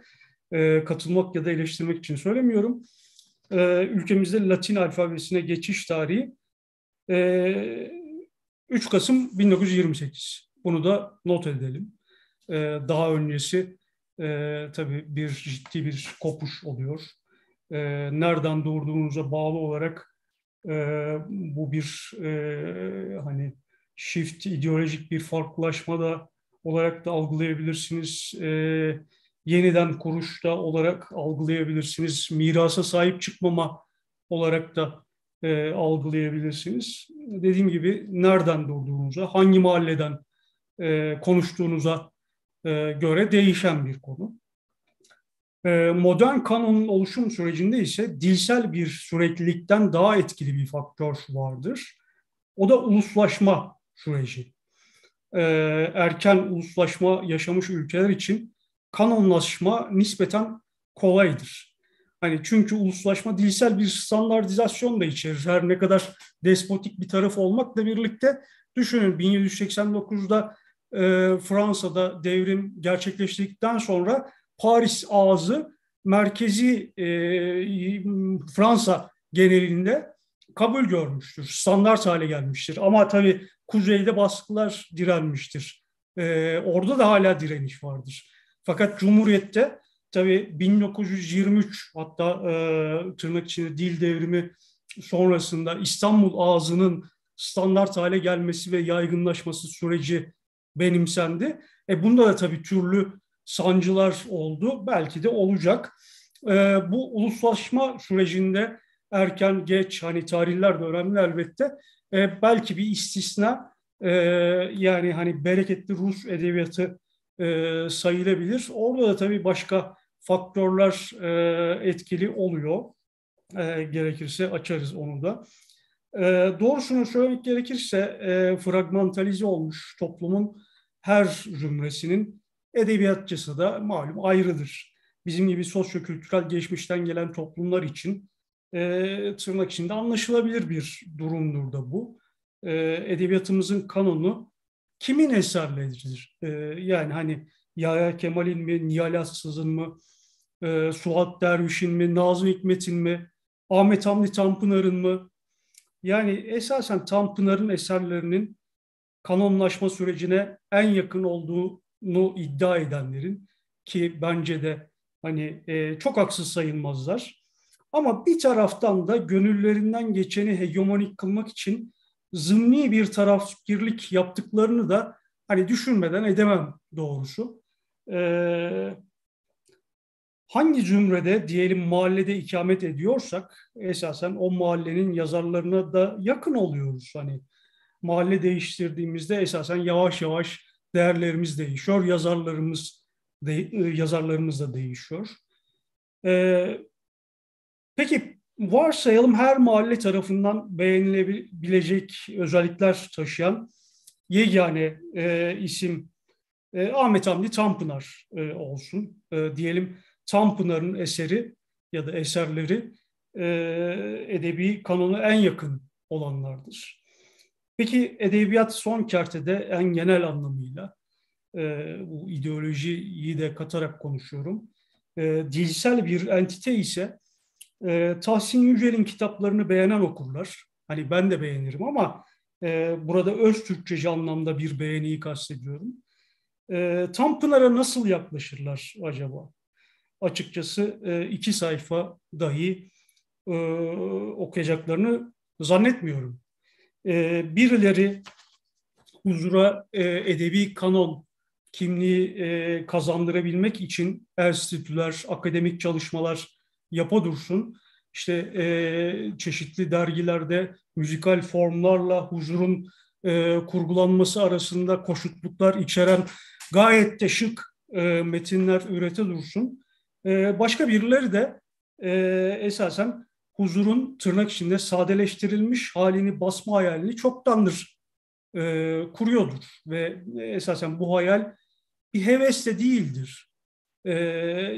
E, katılmak ya da eleştirmek için söylemiyorum. E, ülkemizde Latin alfabesine geçiş tarihi e, 3 Kasım 1928. Bunu da not edelim. E, daha öncesi e, tabii bir ciddi bir kopuş oluyor. E, nereden doğurduğunuza bağlı olarak e, bu bir e, hani shift ideolojik bir farklılaşma da olarak da algılayabilirsiniz. E, yeniden kuruşta olarak algılayabilirsiniz. Mirasa sahip çıkmama olarak da e, algılayabilirsiniz. Dediğim gibi nereden doğduğunuza, hangi mahalleden e, konuştuğunuza e, göre değişen bir konu. E, modern kanonun oluşum sürecinde ise dilsel bir süreklilikten daha etkili bir faktör vardır. O da uluslaşma süreci. E, erken uluslaşma yaşamış ülkeler için kanonlaşma nispeten kolaydır. Hani çünkü uluslaşma dilsel bir standartizasyon da içerir. Her ne kadar despotik bir taraf olmakla birlikte düşünün 1789'da e, Fransa'da devrim gerçekleştikten sonra Paris ağzı merkezi e, Fransa genelinde kabul görmüştür, standart hale gelmiştir. Ama tabii kuzeyde baskılar direnmiştir. E, orada da hala direniş vardır. Fakat Cumhuriyet'te tabii 1923 hatta e, tırnak içinde dil devrimi sonrasında İstanbul ağzının standart hale gelmesi ve yaygınlaşması süreci benimsendi. E bunda da tabii türlü sancılar oldu. Belki de olacak. E, bu uluslaşma sürecinde erken, geç, hani tarihler de önemli elbette. E, belki bir istisna e, yani hani bereketli Rus edebiyatı e, sayılabilir. Orada da tabii başka faktörler e, etkili oluyor. E, gerekirse açarız onu da. E, doğrusunu söylemek gerekirse e, fragmentalize olmuş toplumun her zümresinin edebiyatçısı da malum ayrıdır. Bizim gibi sosyo-kültürel geçmişten gelen toplumlar için e, tırnak içinde anlaşılabilir bir durumdur da bu. E, edebiyatımızın kanonu kimin eserleridir? E, yani hani Yahya Kemal'in mi, Nihal Atsız'ın mı, e, Suat Derviş'in mi, Nazım Hikmet'in mi, Ahmet Hamdi Tanpınar'ın mı? Yani esasen Tanpınar'ın eserlerinin kanonlaşma sürecine en yakın olduğunu iddia edenlerin ki bence de hani e, çok haksız sayılmazlar. Ama bir taraftan da gönüllerinden geçeni hegemonik kılmak için zımni bir tarafgirlik yaptıklarını da hani düşünmeden edemem doğrusu. Ee, hangi zümrede diyelim mahallede ikamet ediyorsak esasen o mahallenin yazarlarına da yakın oluyoruz. Hani mahalle değiştirdiğimizde esasen yavaş yavaş değerlerimiz değişiyor, yazarlarımız de, e, yazarlarımız da değişiyor. Ee, peki varsayalım her mahalle tarafından beğenilebilecek özellikler taşıyan yegane e, isim e, Ahmet Hamdi Tanpınar e, olsun e, diyelim. Tanpınar'ın eseri ya da eserleri e, edebi kanona en yakın olanlardır. Peki edebiyat son kertede en genel anlamıyla e, bu ideolojiyi de katarak konuşuyorum. E, dilsel bir entite ise e, Tahsin Yücel'in kitaplarını beğenen okurlar. Hani ben de beğenirim ama e, burada öz Türkçe anlamda bir beğeniyi kastediyorum. E, Tanpınar'a nasıl yaklaşırlar acaba? Açıkçası e, iki sayfa dahi e, okuyacaklarını zannetmiyorum e, birileri huzura e, edebi kanon kimliği e, kazandırabilmek için enstitüler, akademik çalışmalar yapa dursun. İşte e, çeşitli dergilerde müzikal formlarla huzurun e, kurgulanması arasında koşutluklar içeren gayet de şık e, metinler ürete dursun. E, başka birileri de e, esasen huzurun tırnak içinde sadeleştirilmiş halini basma hayalini çoktandır e, kuruyordur. Ve e, esasen bu hayal bir heves de değildir. E,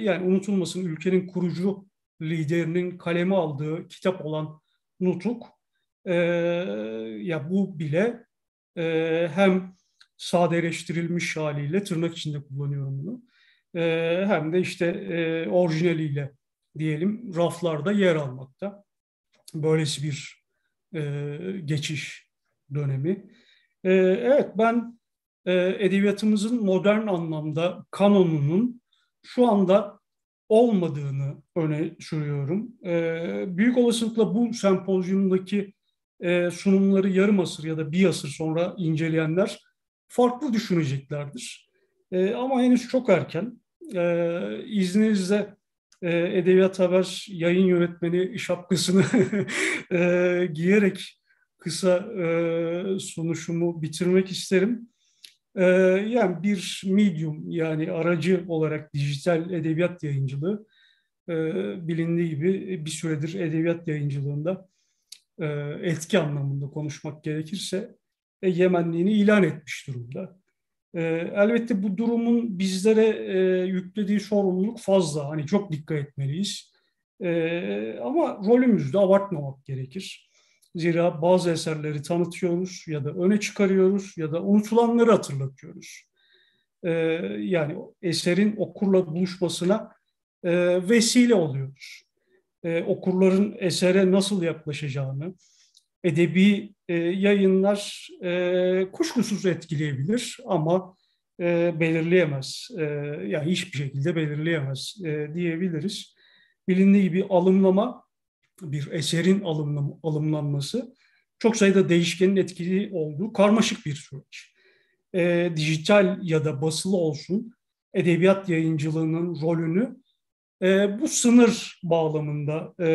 yani unutulmasın ülkenin kurucu liderinin kaleme aldığı kitap olan Nutuk, e, ya bu bile e, hem sadeleştirilmiş haliyle tırnak içinde kullanıyorum bunu, e, hem de işte e, orijinaliyle diyelim raflarda yer almakta. Böylesi bir e, geçiş dönemi. E, evet ben e, edebiyatımızın modern anlamda kanonunun şu anda olmadığını öne sürüyorum. E, büyük olasılıkla bu sempozyumdaki e, sunumları yarım asır ya da bir asır sonra inceleyenler farklı düşüneceklerdir. E, ama henüz çok erken. E, izninizle e, edebiyat Haber yayın yönetmeni şapkasını e, giyerek kısa e, sonuçumu bitirmek isterim. Yani bir medium yani aracı olarak dijital edebiyat yayıncılığı bilindiği gibi bir süredir edebiyat yayıncılığında etki anlamında konuşmak gerekirse egemenliğini ilan etmiş durumda. Ee, elbette bu durumun bizlere e, yüklediği sorumluluk fazla. Hani çok dikkat etmeliyiz. Ee, ama rolümüzü de abartmamak gerekir. Zira bazı eserleri tanıtıyoruz ya da öne çıkarıyoruz ya da unutulanları hatırlatıyoruz. Ee, yani eserin okurla buluşmasına e, vesile oluyoruz. okurların esere nasıl yaklaşacağını, edebi e, yayınlar e, kuşkusuz etkileyebilir ama e, belirleyemez. E, yani hiçbir şekilde belirleyemez diyebiliriz. Bilindiği gibi alımlama, bir eserin alımlanması çok sayıda değişkenin etkili olduğu karmaşık bir süreç. E, dijital ya da basılı olsun edebiyat yayıncılığının rolünü e, bu sınır bağlamında e,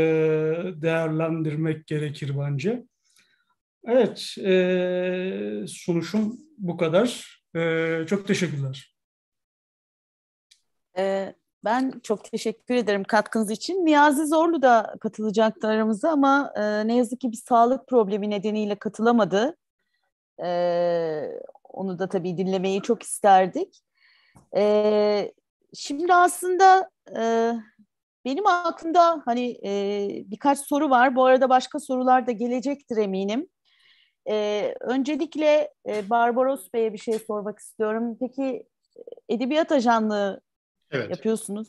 değerlendirmek gerekir bence. Evet, e, sunuşum bu kadar. E, çok teşekkürler. E, ben çok teşekkür ederim katkınız için. Niyazi Zorlu da katılacaktı aramıza ama e, ne yazık ki bir sağlık problemi nedeniyle katılamadı. E, onu da tabii dinlemeyi çok isterdik. E, şimdi aslında... E, benim aklımda hani e, birkaç soru var. Bu arada başka sorular da gelecektir eminim. Ee, öncelikle e, Barbaros Bey'e bir şey sormak istiyorum. Peki edebiyat ajanlığı evet. yapıyorsunuz.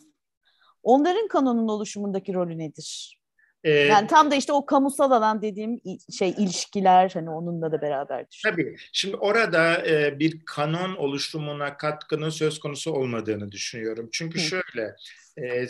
Onların kanonun oluşumundaki rolü nedir? Ee, yani tam da işte o kamusal alan dediğim şey ilişkiler hani onunla da beraber düşün. Tabii. Şimdi orada e, bir kanon oluşumuna katkının söz konusu olmadığını düşünüyorum. Çünkü Hı. şöyle e,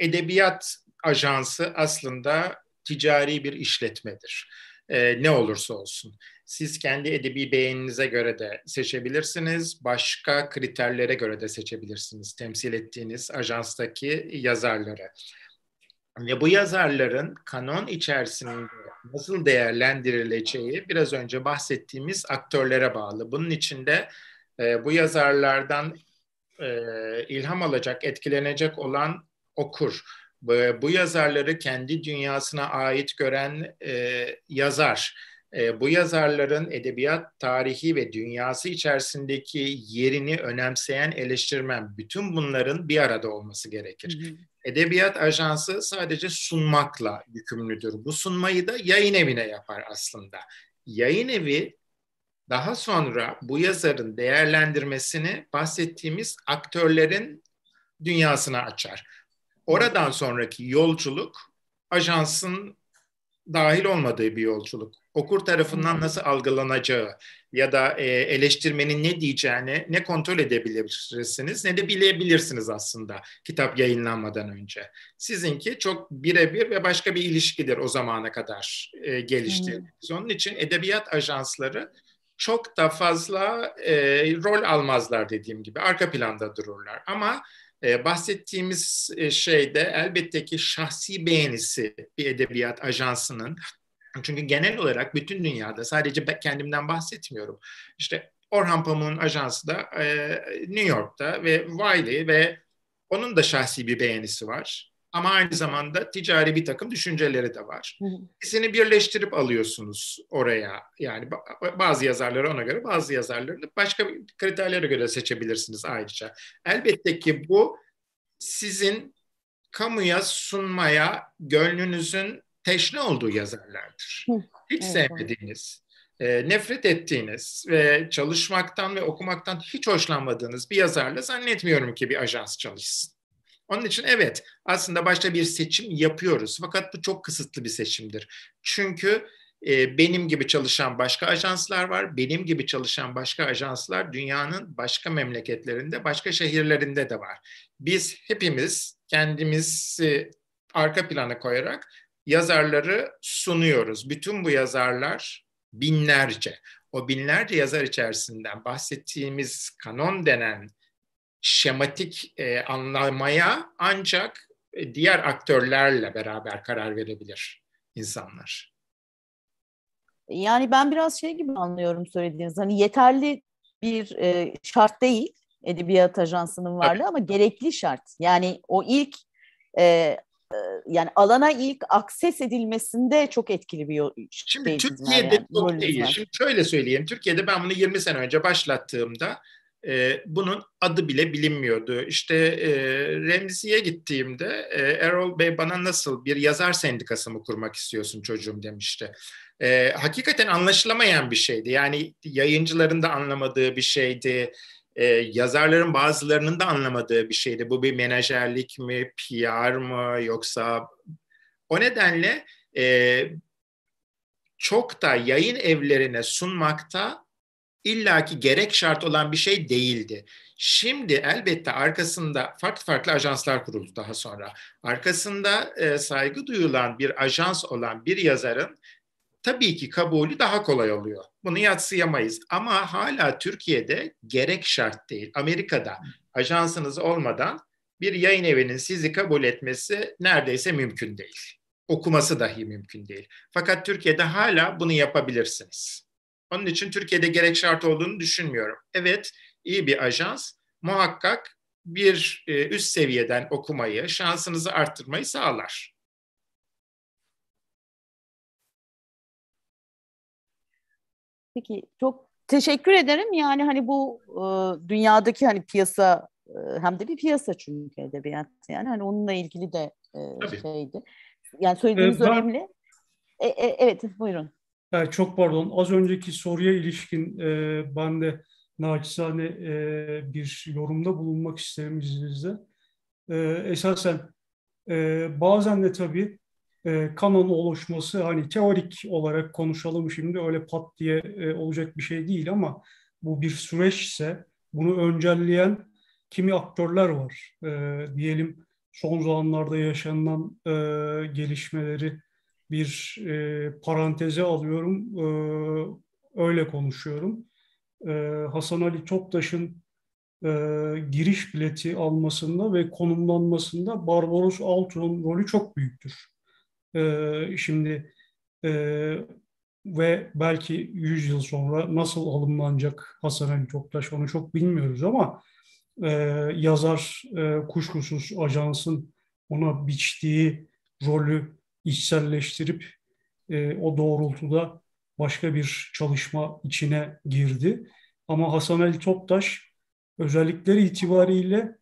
edebiyat ajansı aslında ticari bir işletmedir e, ne olursa olsun. Siz kendi edebi beğeninize göre de seçebilirsiniz, başka kriterlere göre de seçebilirsiniz temsil ettiğiniz ajanstaki yazarları. Ve bu yazarların kanon içerisinde nasıl değerlendirileceği biraz önce bahsettiğimiz aktörlere bağlı. Bunun içinde e, bu yazarlardan e, ilham alacak, etkilenecek olan okur ee, bu yazarları kendi dünyasına ait gören e, yazar. E, bu yazarların edebiyat tarihi ve dünyası içerisindeki yerini önemseyen eleştirmen, bütün bunların bir arada olması gerekir. Hı hı. Edebiyat ajansı sadece sunmakla yükümlüdür. Bu sunmayı da yayın evine yapar aslında. Yayın evi daha sonra bu yazarın değerlendirmesini bahsettiğimiz aktörlerin dünyasına açar. Oradan sonraki yolculuk ajansın dahil olmadığı bir yolculuk. Okur tarafından hmm. nasıl algılanacağı ya da e, eleştirmenin ne diyeceğini ne kontrol edebilirsiniz ne de bilebilirsiniz aslında kitap yayınlanmadan önce. Sizinki çok birebir ve başka bir ilişkidir o zamana kadar e, geliştirdiğiniz. Hmm. Onun için edebiyat ajansları çok da fazla e, rol almazlar dediğim gibi arka planda dururlar. Ama ee, e, bahsettiğimiz şeyde elbette ki şahsi beğenisi bir edebiyat ajansının. Çünkü genel olarak bütün dünyada sadece kendimden bahsetmiyorum. İşte Orhan Pamuk'un ajansı da e, New York'ta ve Wiley ve onun da şahsi bir beğenisi var ama aynı zamanda ticari bir takım düşünceleri de var. İkisini birleştirip alıyorsunuz oraya. Yani bazı yazarları ona göre, bazı yazarları da başka kriterlere göre seçebilirsiniz ayrıca. Elbette ki bu sizin kamuya sunmaya gönlünüzün teşne olduğu yazarlardır. Hiç sevmediğiniz, e, nefret ettiğiniz ve çalışmaktan ve okumaktan hiç hoşlanmadığınız bir yazarla zannetmiyorum ki bir ajans çalışsın. Onun için evet aslında başta bir seçim yapıyoruz. Fakat bu çok kısıtlı bir seçimdir. Çünkü e, benim gibi çalışan başka ajanslar var. Benim gibi çalışan başka ajanslar dünyanın başka memleketlerinde, başka şehirlerinde de var. Biz hepimiz kendimizi arka plana koyarak yazarları sunuyoruz. Bütün bu yazarlar binlerce. O binlerce yazar içerisinden bahsettiğimiz kanon denen şematik e, anlamaya ancak e, diğer aktörlerle beraber karar verebilir insanlar. Yani ben biraz şey gibi anlıyorum söylediğiniz. Hani yeterli bir e, şart değil edebiyat ajansının varlığı Tabii. ama gerekli şart. Yani o ilk e, e, yani alana ilk akses edilmesinde çok etkili bir yol. Şimdi Türkiye'de yani, çok değil. Şimdi şöyle söyleyeyim. Türkiye'de ben bunu 20 sene önce başlattığımda e, bunun adı bile bilinmiyordu. İşte e, Remzi'ye gittiğimde e, Erol Bey bana nasıl bir yazar sendikası mı kurmak istiyorsun çocuğum demişti. E, hakikaten anlaşılamayan bir şeydi. Yani yayıncıların da anlamadığı bir şeydi. E, yazarların bazılarının da anlamadığı bir şeydi. Bu bir menajerlik mi, PR mı yoksa... O nedenle e, çok da yayın evlerine sunmakta illaki gerek şart olan bir şey değildi. Şimdi elbette arkasında farklı farklı ajanslar kuruldu daha sonra. Arkasında e, saygı duyulan bir ajans olan bir yazarın tabii ki kabulü daha kolay oluyor. Bunu yatsıyamayız ama hala Türkiye'de gerek şart değil. Amerika'da ajansınız olmadan bir yayın evinin sizi kabul etmesi neredeyse mümkün değil. Okuması dahi mümkün değil. Fakat Türkiye'de hala bunu yapabilirsiniz. Onun için Türkiye'de gerek şart olduğunu düşünmüyorum. Evet, iyi bir ajans muhakkak bir e, üst seviyeden okumayı, şansınızı arttırmayı sağlar. Peki çok teşekkür ederim. Yani hani bu e, dünyadaki hani piyasa e, hem de bir piyasa çünkü edebiyat yani hani onunla ilgili de e, şeydi. Yani söylediğiniz ee, ben... önemli. E, e, evet buyurun e, çok pardon az önceki soruya ilişkin e, ben de naçizane e, bir yorumda bulunmak isterim izninizle. E, esasen e, bazen de tabii e, kanon oluşması hani teorik olarak konuşalım şimdi öyle pat diye e, olacak bir şey değil ama bu bir süreçse bunu öncelleyen kimi aktörler var. E, diyelim son zamanlarda yaşanan e, gelişmeleri bir e, paranteze alıyorum, e, öyle konuşuyorum. E, Hasan Ali Toptaş'ın e, giriş bileti almasında ve konumlanmasında Barbaros Altun'un rolü çok büyüktür. E, şimdi e, ve belki 100 yıl sonra nasıl alımlanacak Hasan Ali Toptaş onu çok bilmiyoruz ama e, yazar e, kuşkusuz ajansın ona biçtiği rolü içselleştirip e, o doğrultuda başka bir çalışma içine girdi. Ama Hasan Ali Toptaş özellikleri itibariyle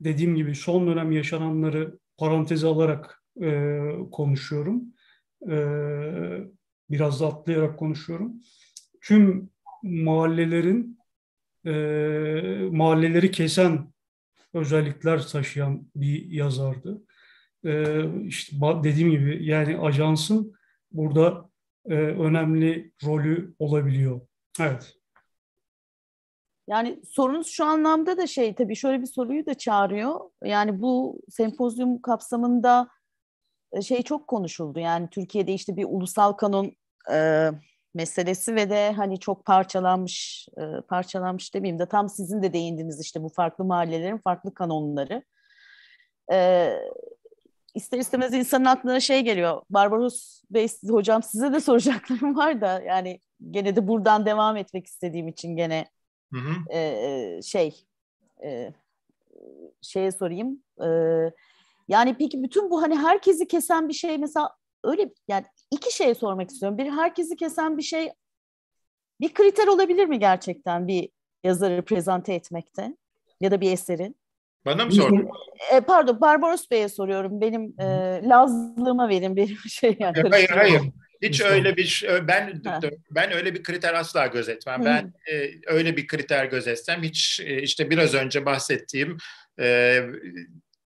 dediğim gibi son dönem yaşananları paranteze alarak e, konuşuyorum. E, biraz da atlayarak konuşuyorum. Tüm mahallelerin e, mahalleleri kesen özellikler taşıyan bir yazardı e, işte dediğim gibi yani ajansın burada e, önemli rolü olabiliyor. Evet. Yani sorunuz şu anlamda da şey tabii şöyle bir soruyu da çağırıyor. Yani bu sempozyum kapsamında e, şey çok konuşuldu. Yani Türkiye'de işte bir ulusal kanun e, meselesi ve de hani çok parçalanmış, e, parçalanmış demeyeyim de tam sizin de değindiğiniz işte bu farklı mahallelerin farklı kanunları. E, ister istemez insanın aklına şey geliyor. Barbaros Bey hocam size de soracaklarım var da yani gene de buradan devam etmek istediğim için gene hı hı. E, e, şey e, şeye sorayım. E, yani peki bütün bu hani herkesi kesen bir şey mesela öyle yani iki şey sormak istiyorum. Bir herkesi kesen bir şey bir kriter olabilir mi gerçekten bir yazarı prezente etmekte ya da bir eserin? Bana mı sordun? E, pardon Barbaros Bey'e soruyorum. Benim e, Lazlığıma verin bir şey. Yani. Hayır hayır. Hiç öyle bir ben ben öyle bir kriter asla gözetmem. Ben e, öyle bir kriter gözetsem hiç e, işte biraz önce bahsettiğim e,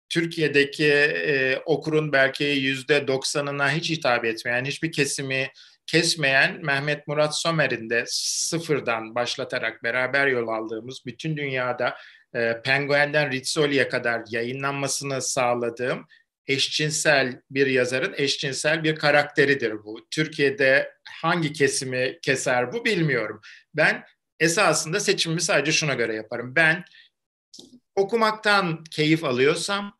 Türkiye'deki e, okurun belki yüzde doksanına hiç hitap etmeyen hiçbir kesimi kesmeyen Mehmet Murat Somer'in de sıfırdan başlatarak beraber yol aldığımız bütün dünyada e, Penguen'den Rizzoli'ye kadar yayınlanmasını sağladığım eşcinsel bir yazarın eşcinsel bir karakteridir bu. Türkiye'de hangi kesimi keser bu bilmiyorum. Ben esasında seçimimi sadece şuna göre yaparım. Ben okumaktan keyif alıyorsam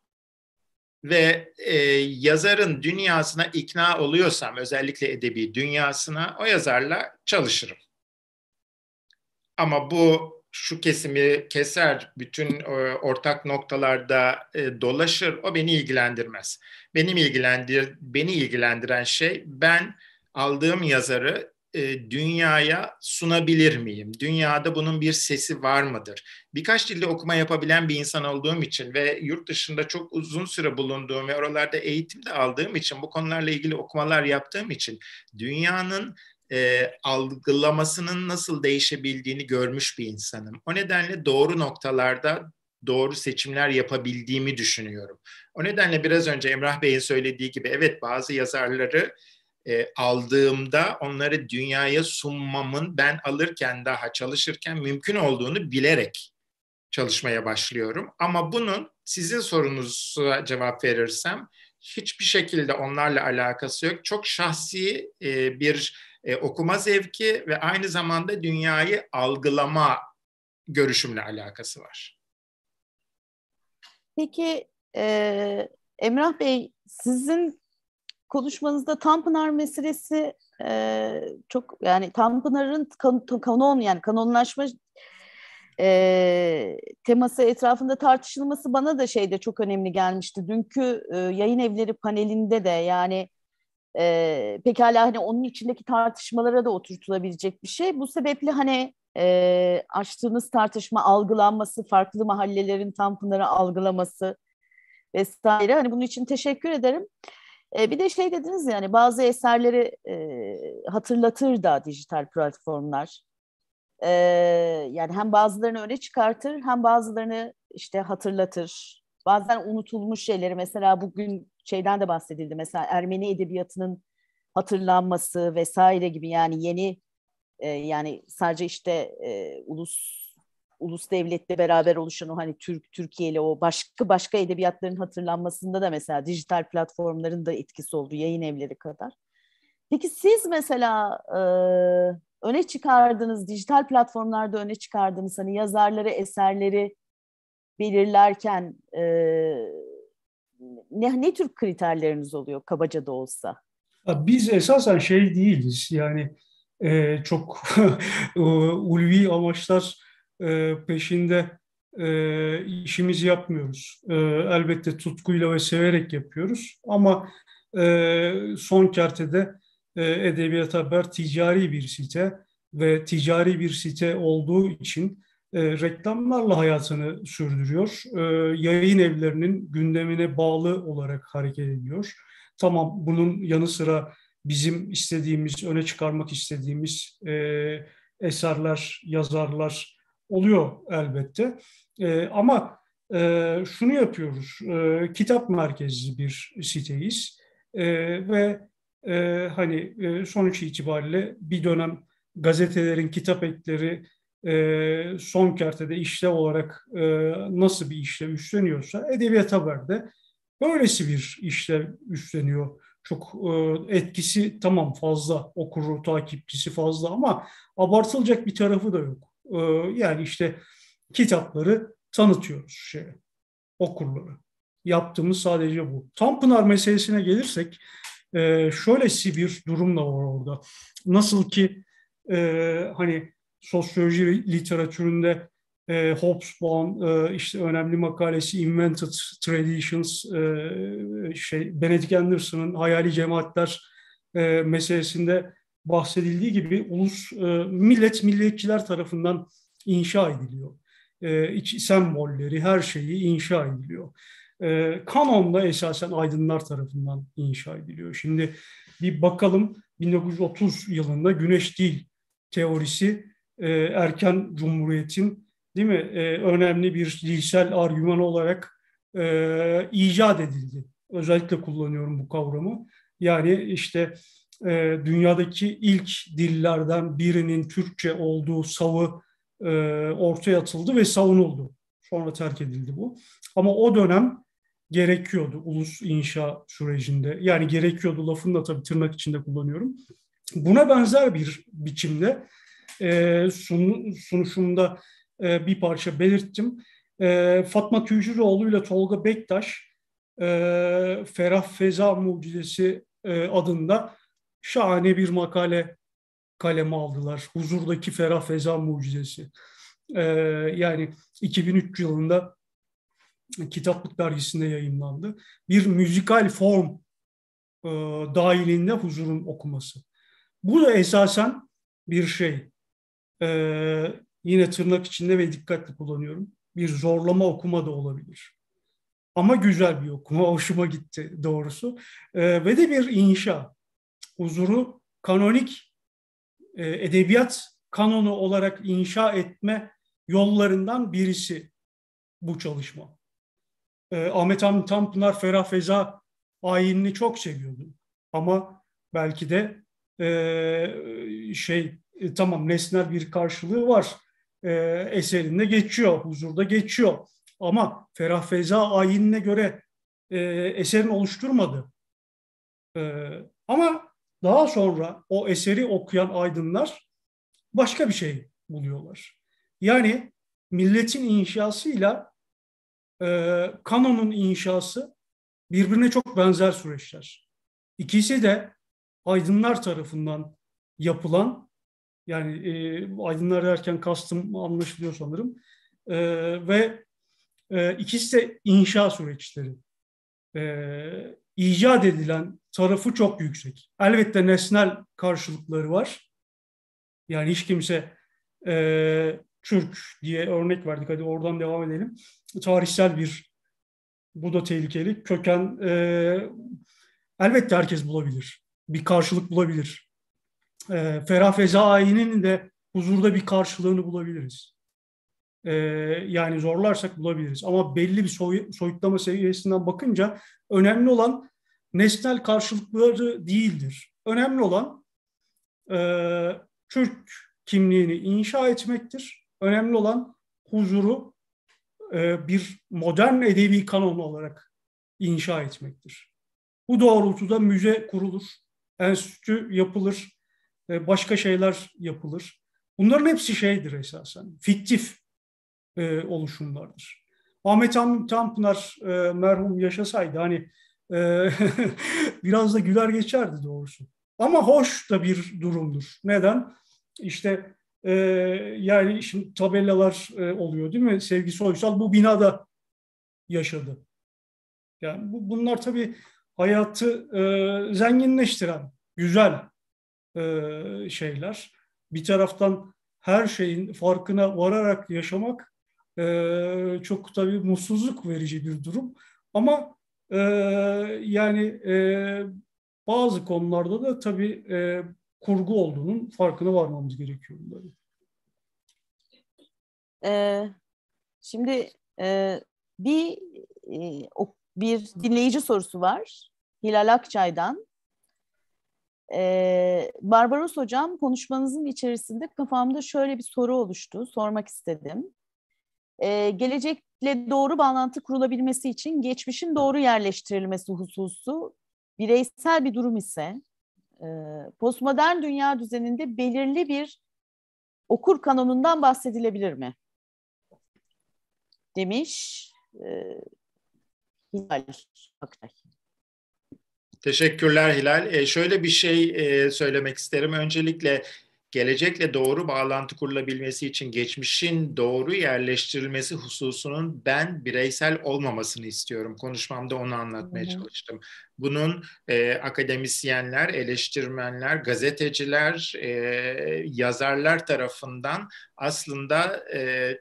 ve e, yazarın dünyasına ikna oluyorsam özellikle edebi dünyasına o yazarla çalışırım. Ama bu şu kesimi keser, bütün e, ortak noktalarda e, dolaşır, o beni ilgilendirmez. Benim ilgilendir, beni ilgilendiren şey ben aldığım yazarı e, dünyaya sunabilir miyim? Dünyada bunun bir sesi var mıdır? Birkaç dilde okuma yapabilen bir insan olduğum için ve yurt dışında çok uzun süre bulunduğum ve oralarda eğitim de aldığım için bu konularla ilgili okumalar yaptığım için dünyanın e, algılamasının nasıl değişebildiğini görmüş bir insanım. O nedenle doğru noktalarda doğru seçimler yapabildiğimi düşünüyorum. O nedenle biraz önce Emrah Bey'in söylediği gibi evet bazı yazarları e, aldığımda onları dünyaya sunmamın ben alırken daha çalışırken mümkün olduğunu bilerek çalışmaya başlıyorum. Ama bunun sizin sorunuza cevap verirsem hiçbir şekilde onlarla alakası yok. Çok şahsi e, bir e, okuma zevki ve aynı zamanda dünyayı algılama görüşümle alakası var. Peki e, Emrah Bey sizin konuşmanızda Tanpınar meselesi e, çok yani Tanpınar'ın kan, kanon yani kanonlaşma e, teması etrafında tartışılması bana da şeyde çok önemli gelmişti. Dünkü e, yayın evleri panelinde de yani e, pekala hani onun içindeki tartışmalara da oturtulabilecek bir şey. Bu sebeple hani e, açtığınız tartışma algılanması, farklı mahallelerin Tanpınar'ı algılaması vesaire. Hani bunun için teşekkür ederim. E, bir de şey dediniz yani bazı eserleri e, hatırlatır da dijital platformlar. E, yani hem bazılarını öne çıkartır hem bazılarını işte hatırlatır bazen unutulmuş şeyleri mesela bugün şeyden de bahsedildi mesela Ermeni edebiyatının hatırlanması vesaire gibi yani yeni e, yani sadece işte e, ulus ulus devletle beraber oluşan o hani Türk Türkiye ile o başka başka edebiyatların hatırlanmasında da mesela dijital platformların da etkisi oldu yayın evleri kadar. Peki siz mesela e, öne çıkardığınız dijital platformlarda öne çıkardığınız hani yazarları eserleri belirlerken e, ne, ne tür kriterleriniz oluyor kabaca da olsa? Biz esasen şey değiliz yani e, çok ulvi amaçlar e, peşinde e, işimizi yapmıyoruz. E, elbette tutkuyla ve severek yapıyoruz ama e, son kertede e, Edebiyat Haber ticari bir site ve ticari bir site olduğu için e, reklamlarla hayatını sürdürüyor. E, yayın evlerinin gündemine bağlı olarak hareket ediyor. Tamam bunun yanı sıra bizim istediğimiz, öne çıkarmak istediğimiz e, eserler, yazarlar oluyor elbette. E, ama e, şunu yapıyoruz, e, kitap merkezli bir siteyiz e, ve e, hani e, sonuç itibariyle bir dönem gazetelerin kitap ekleri e, son kertede işlev olarak e, nasıl bir işlev üstleniyorsa edebiyat haberde böylesi bir işlev üstleniyor. Çok e, etkisi tamam fazla, okuru takipçisi fazla ama abartılacak bir tarafı da yok. E, yani işte kitapları tanıtıyoruz şeye, okurları. Yaptığımız sadece bu. Tanpınar meselesine gelirsek e, şöylesi bir durum da var orada. Nasıl ki e, hani sosyoloji literatüründe e, Hobsbawm e, işte önemli makalesi Invented Traditions e, şey Benedict Anderson'ın hayali cemaatler e, meselesinde bahsedildiği gibi ulus e, millet milliyetçiler tarafından inşa ediliyor. E, iç sembolleri her şeyi inşa ediliyor. E, kanon da esasen aydınlar tarafından inşa ediliyor. Şimdi bir bakalım 1930 yılında güneş değil teorisi e, erken cumhuriyetin değil mi e, önemli bir dilsel argüman olarak e, icat edildi. Özellikle kullanıyorum bu kavramı. Yani işte e, dünyadaki ilk dillerden birinin Türkçe olduğu savı e, ortaya atıldı ve savunuldu. Sonra terk edildi bu. Ama o dönem gerekiyordu ulus inşa sürecinde. Yani gerekiyordu lafını da tabii tırnak içinde kullanıyorum. Buna benzer bir biçimde e, sun, sunuşumda e, bir parça belirttim. E, Fatma Tücüroğlu ile Tolga Bektaş e, Ferah Feza Mucizesi e, adında şahane bir makale kaleme aldılar. Huzurdaki Ferah Feza Mucizesi. E, yani 2003 yılında kitaplık dergisinde yayınlandı. Bir müzikal form e, dahilinde huzurun okuması. Bu da esasen bir şey e, yine tırnak içinde ve dikkatli kullanıyorum. Bir zorlama okuma da olabilir. Ama güzel bir okuma, hoşuma gitti doğrusu. E, ve de bir inşa. Huzuru kanonik e, edebiyat kanonu olarak inşa etme yollarından birisi bu çalışma. E, Ahmet Hamdi Tanpınar Ferah Feza ayinini çok seviyordu. Ama belki de e, şey e, tamam nesnel bir karşılığı var. E, eserinde geçiyor, huzurda geçiyor. Ama Ferah Feza ayinine göre e, eserini oluşturmadı. E, ama daha sonra o eseri okuyan aydınlar başka bir şey buluyorlar. Yani milletin inşasıyla e, kanonun inşası birbirine çok benzer süreçler. İkisi de aydınlar tarafından yapılan yani e, aydınlar derken kastım anlaşılıyor sanırım. E, ve e, ikisi de inşa süreçleri. E, icat edilen tarafı çok yüksek. Elbette nesnel karşılıkları var. Yani hiç kimse e, Türk diye örnek verdik. Hadi oradan devam edelim. Tarihsel bir, bu da tehlikeli. Köken e, elbette herkes bulabilir. Bir karşılık bulabilir e, Ferah Fezai'nin de huzurda bir karşılığını bulabiliriz. E, yani zorlarsak bulabiliriz. Ama belli bir soy, soyutlama seviyesinden bakınca önemli olan nesnel karşılıkları değildir. Önemli olan e, Türk kimliğini inşa etmektir. Önemli olan huzuru e, bir modern edebi kanon olarak inşa etmektir. Bu doğrultuda müze kurulur, enstitü yapılır, ee, başka şeyler yapılır. Bunların hepsi şeydir esasen, fiktif e, oluşumlardır. Ahmet Hamdi Tanpınar e, merhum yaşasaydı hani e, biraz da güler geçerdi doğrusu. Ama hoş da bir durumdur. Neden? İşte e, yani şimdi tabelalar e, oluyor değil mi? Sevgi Soysal bu binada yaşadı. Yani bu, bunlar tabii hayatı e, zenginleştiren, güzel şeyler. Bir taraftan her şeyin farkına vararak yaşamak çok tabii mutsuzluk verici bir durum. Ama yani bazı konularda da tabii kurgu olduğunun farkına varmamız gerekiyor. Ee, şimdi bir bir dinleyici sorusu var Hilal Akçay'dan. Ee, Barbaros Hocam konuşmanızın içerisinde kafamda şöyle bir soru oluştu. Sormak istedim. Ee, gelecekle doğru bağlantı kurulabilmesi için geçmişin doğru yerleştirilmesi hususu bireysel bir durum ise e, postmodern dünya düzeninde belirli bir okur kanonundan bahsedilebilir mi? Demiş e, Hilal Aktay. Teşekkürler Hilal. E, şöyle bir şey e, söylemek isterim. Öncelikle gelecekle doğru bağlantı kurulabilmesi için geçmişin doğru yerleştirilmesi hususunun ben bireysel olmamasını istiyorum. Konuşmamda onu anlatmaya Hı-hı. çalıştım. Bunun e, akademisyenler, eleştirmenler, gazeteciler, e, yazarlar tarafından aslında e,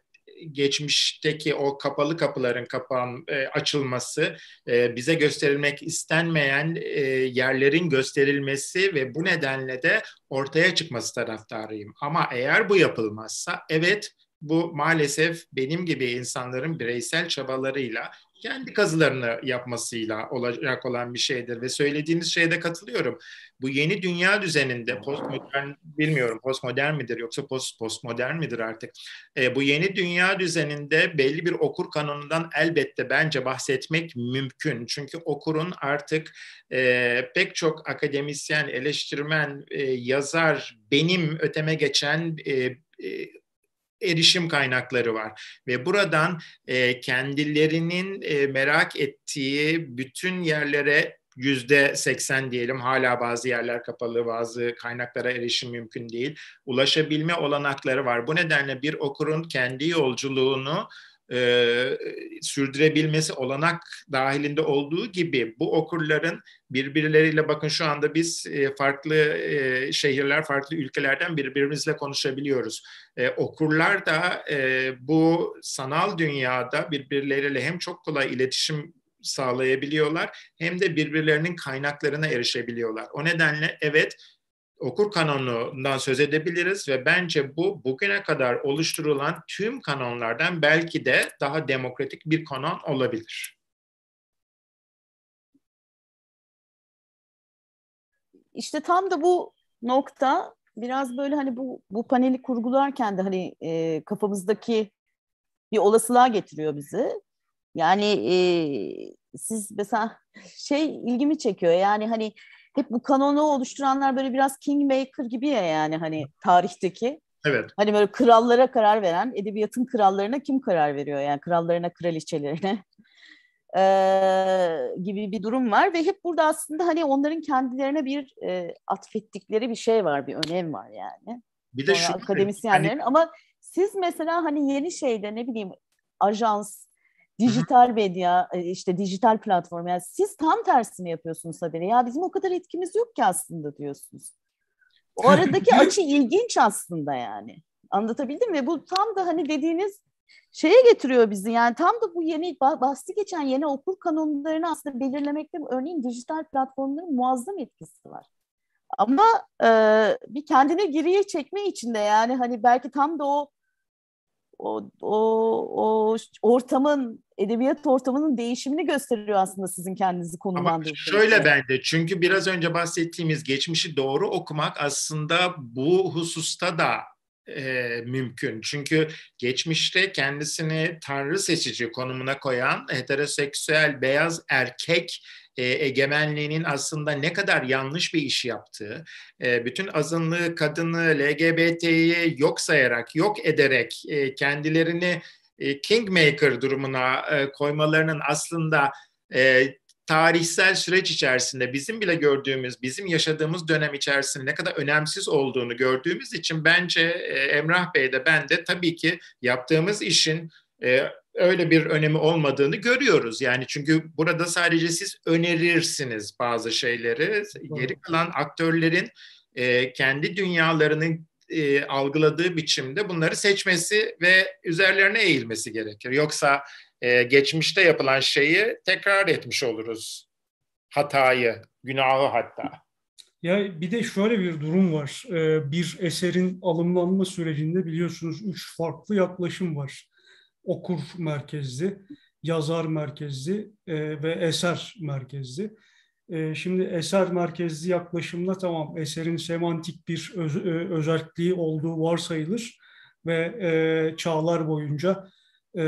geçmişteki o kapalı kapıların kapan e, açılması, e, bize gösterilmek istenmeyen e, yerlerin gösterilmesi ve bu nedenle de ortaya çıkması taraftarıyım. Ama eğer bu yapılmazsa evet bu maalesef benim gibi insanların bireysel çabalarıyla kendi kazılarını yapmasıyla olacak olan bir şeydir ve söylediğiniz şeyde katılıyorum. Bu yeni dünya düzeninde postmodern bilmiyorum postmodern midir yoksa post postmodern midir artık? E, bu yeni dünya düzeninde belli bir okur kanonundan elbette bence bahsetmek mümkün. Çünkü okurun artık e, pek çok akademisyen, eleştirmen, e, yazar benim öteme geçen e, e erişim kaynakları var ve buradan e, kendilerinin e, merak ettiği bütün yerlere yüzde seksen diyelim hala bazı yerler kapalı bazı kaynaklara erişim mümkün değil ulaşabilme olanakları var bu nedenle bir okurun kendi yolculuğunu e, sürdürebilmesi olanak dahilinde olduğu gibi bu okurların birbirleriyle bakın şu anda biz e, farklı e, şehirler, farklı ülkelerden birbirimizle konuşabiliyoruz. E, okurlar da e, bu sanal dünyada birbirleriyle hem çok kolay iletişim sağlayabiliyorlar hem de birbirlerinin kaynaklarına erişebiliyorlar. O nedenle evet okur kanonundan söz edebiliriz ve bence bu bugüne kadar oluşturulan tüm kanonlardan belki de daha demokratik bir kanon olabilir. İşte tam da bu nokta biraz böyle hani bu bu paneli kurgularken de hani e, kafamızdaki bir olasılığa getiriyor bizi. Yani e, siz mesela şey ilgimi çekiyor yani hani hep bu kanonu oluşturanlar böyle biraz kingmaker gibi ya yani hani tarihteki. Evet. Hani böyle krallara karar veren, edebiyatın krallarına kim karar veriyor? Yani krallarına, kraliçelerine e, gibi bir durum var. Ve hep burada aslında hani onların kendilerine bir e, atfettikleri bir şey var, bir önem var yani. Bir de Sonra şu akademisyenlerin yani, ama siz mesela hani yeni şeyde ne bileyim ajans dijital medya e, işte dijital platform yani siz tam tersini yapıyorsunuz haberi ya bizim o kadar etkimiz yok ki aslında diyorsunuz. O aradaki açı ilginç aslında yani anlatabildim mi? bu tam da hani dediğiniz şeye getiriyor bizi yani tam da bu yeni bahsi geçen yeni okul kanunlarını aslında belirlemekte örneğin dijital platformların muazzam etkisi var. Ama e, bir kendine geriye çekme içinde yani hani belki tam da o o, o, o ortamın edebiyat ortamının değişimini gösteriyor aslında sizin kendinizi konumlandırdığınız. Şey. Şöyle bende çünkü biraz önce bahsettiğimiz geçmişi doğru okumak aslında bu hususta da e, mümkün. Çünkü geçmişte kendisini tanrı seçici konumuna koyan heteroseksüel beyaz erkek e, egemenliğinin aslında ne kadar yanlış bir iş yaptığı, e, bütün azınlığı, kadını, LGBT'yi yok sayarak, yok ederek e, kendilerini e, kingmaker durumuna e, koymalarının aslında e, tarihsel süreç içerisinde bizim bile gördüğümüz, bizim yaşadığımız dönem içerisinde ne kadar önemsiz olduğunu gördüğümüz için bence e, Emrah Bey de ben de tabii ki yaptığımız işin e, öyle bir önemi olmadığını görüyoruz. Yani çünkü burada sadece siz önerirsiniz bazı şeyleri. Geri kalan aktörlerin e, kendi dünyalarının e, algıladığı biçimde bunları seçmesi ve üzerlerine eğilmesi gerekir. Yoksa e, geçmişte yapılan şeyi tekrar etmiş oluruz. Hatayı, günahı hatta. Ya bir de şöyle bir durum var. E, bir eserin alımlanma sürecinde biliyorsunuz üç farklı yaklaşım var okur merkezli, yazar merkezli e, ve eser merkezli. E, şimdi eser merkezli yaklaşımla tamam eserin semantik bir öz, e, özelliği olduğu varsayılır ve e, çağlar boyunca e,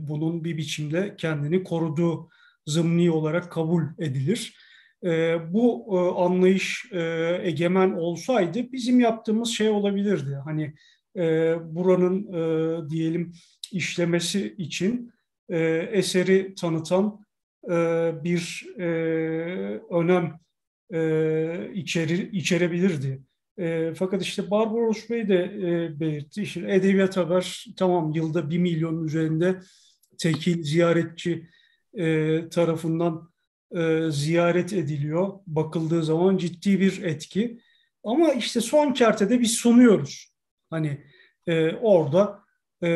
bunun bir biçimde kendini koruduğu zımni olarak kabul edilir. E, bu e, anlayış e, egemen olsaydı bizim yaptığımız şey olabilirdi. Hani e, buranın e, diyelim işlemesi için e, eseri tanıtan bir önem içeri, içerebilirdi. E, fakat işte Barbaros Bey de e, belirtti. İşte edebiyat haber tamam yılda bir milyonun üzerinde tekil ziyaretçi e, tarafından e, ziyaret ediliyor. Bakıldığı zaman ciddi bir etki. Ama işte son kertede biz sunuyoruz. Hani e, orada e,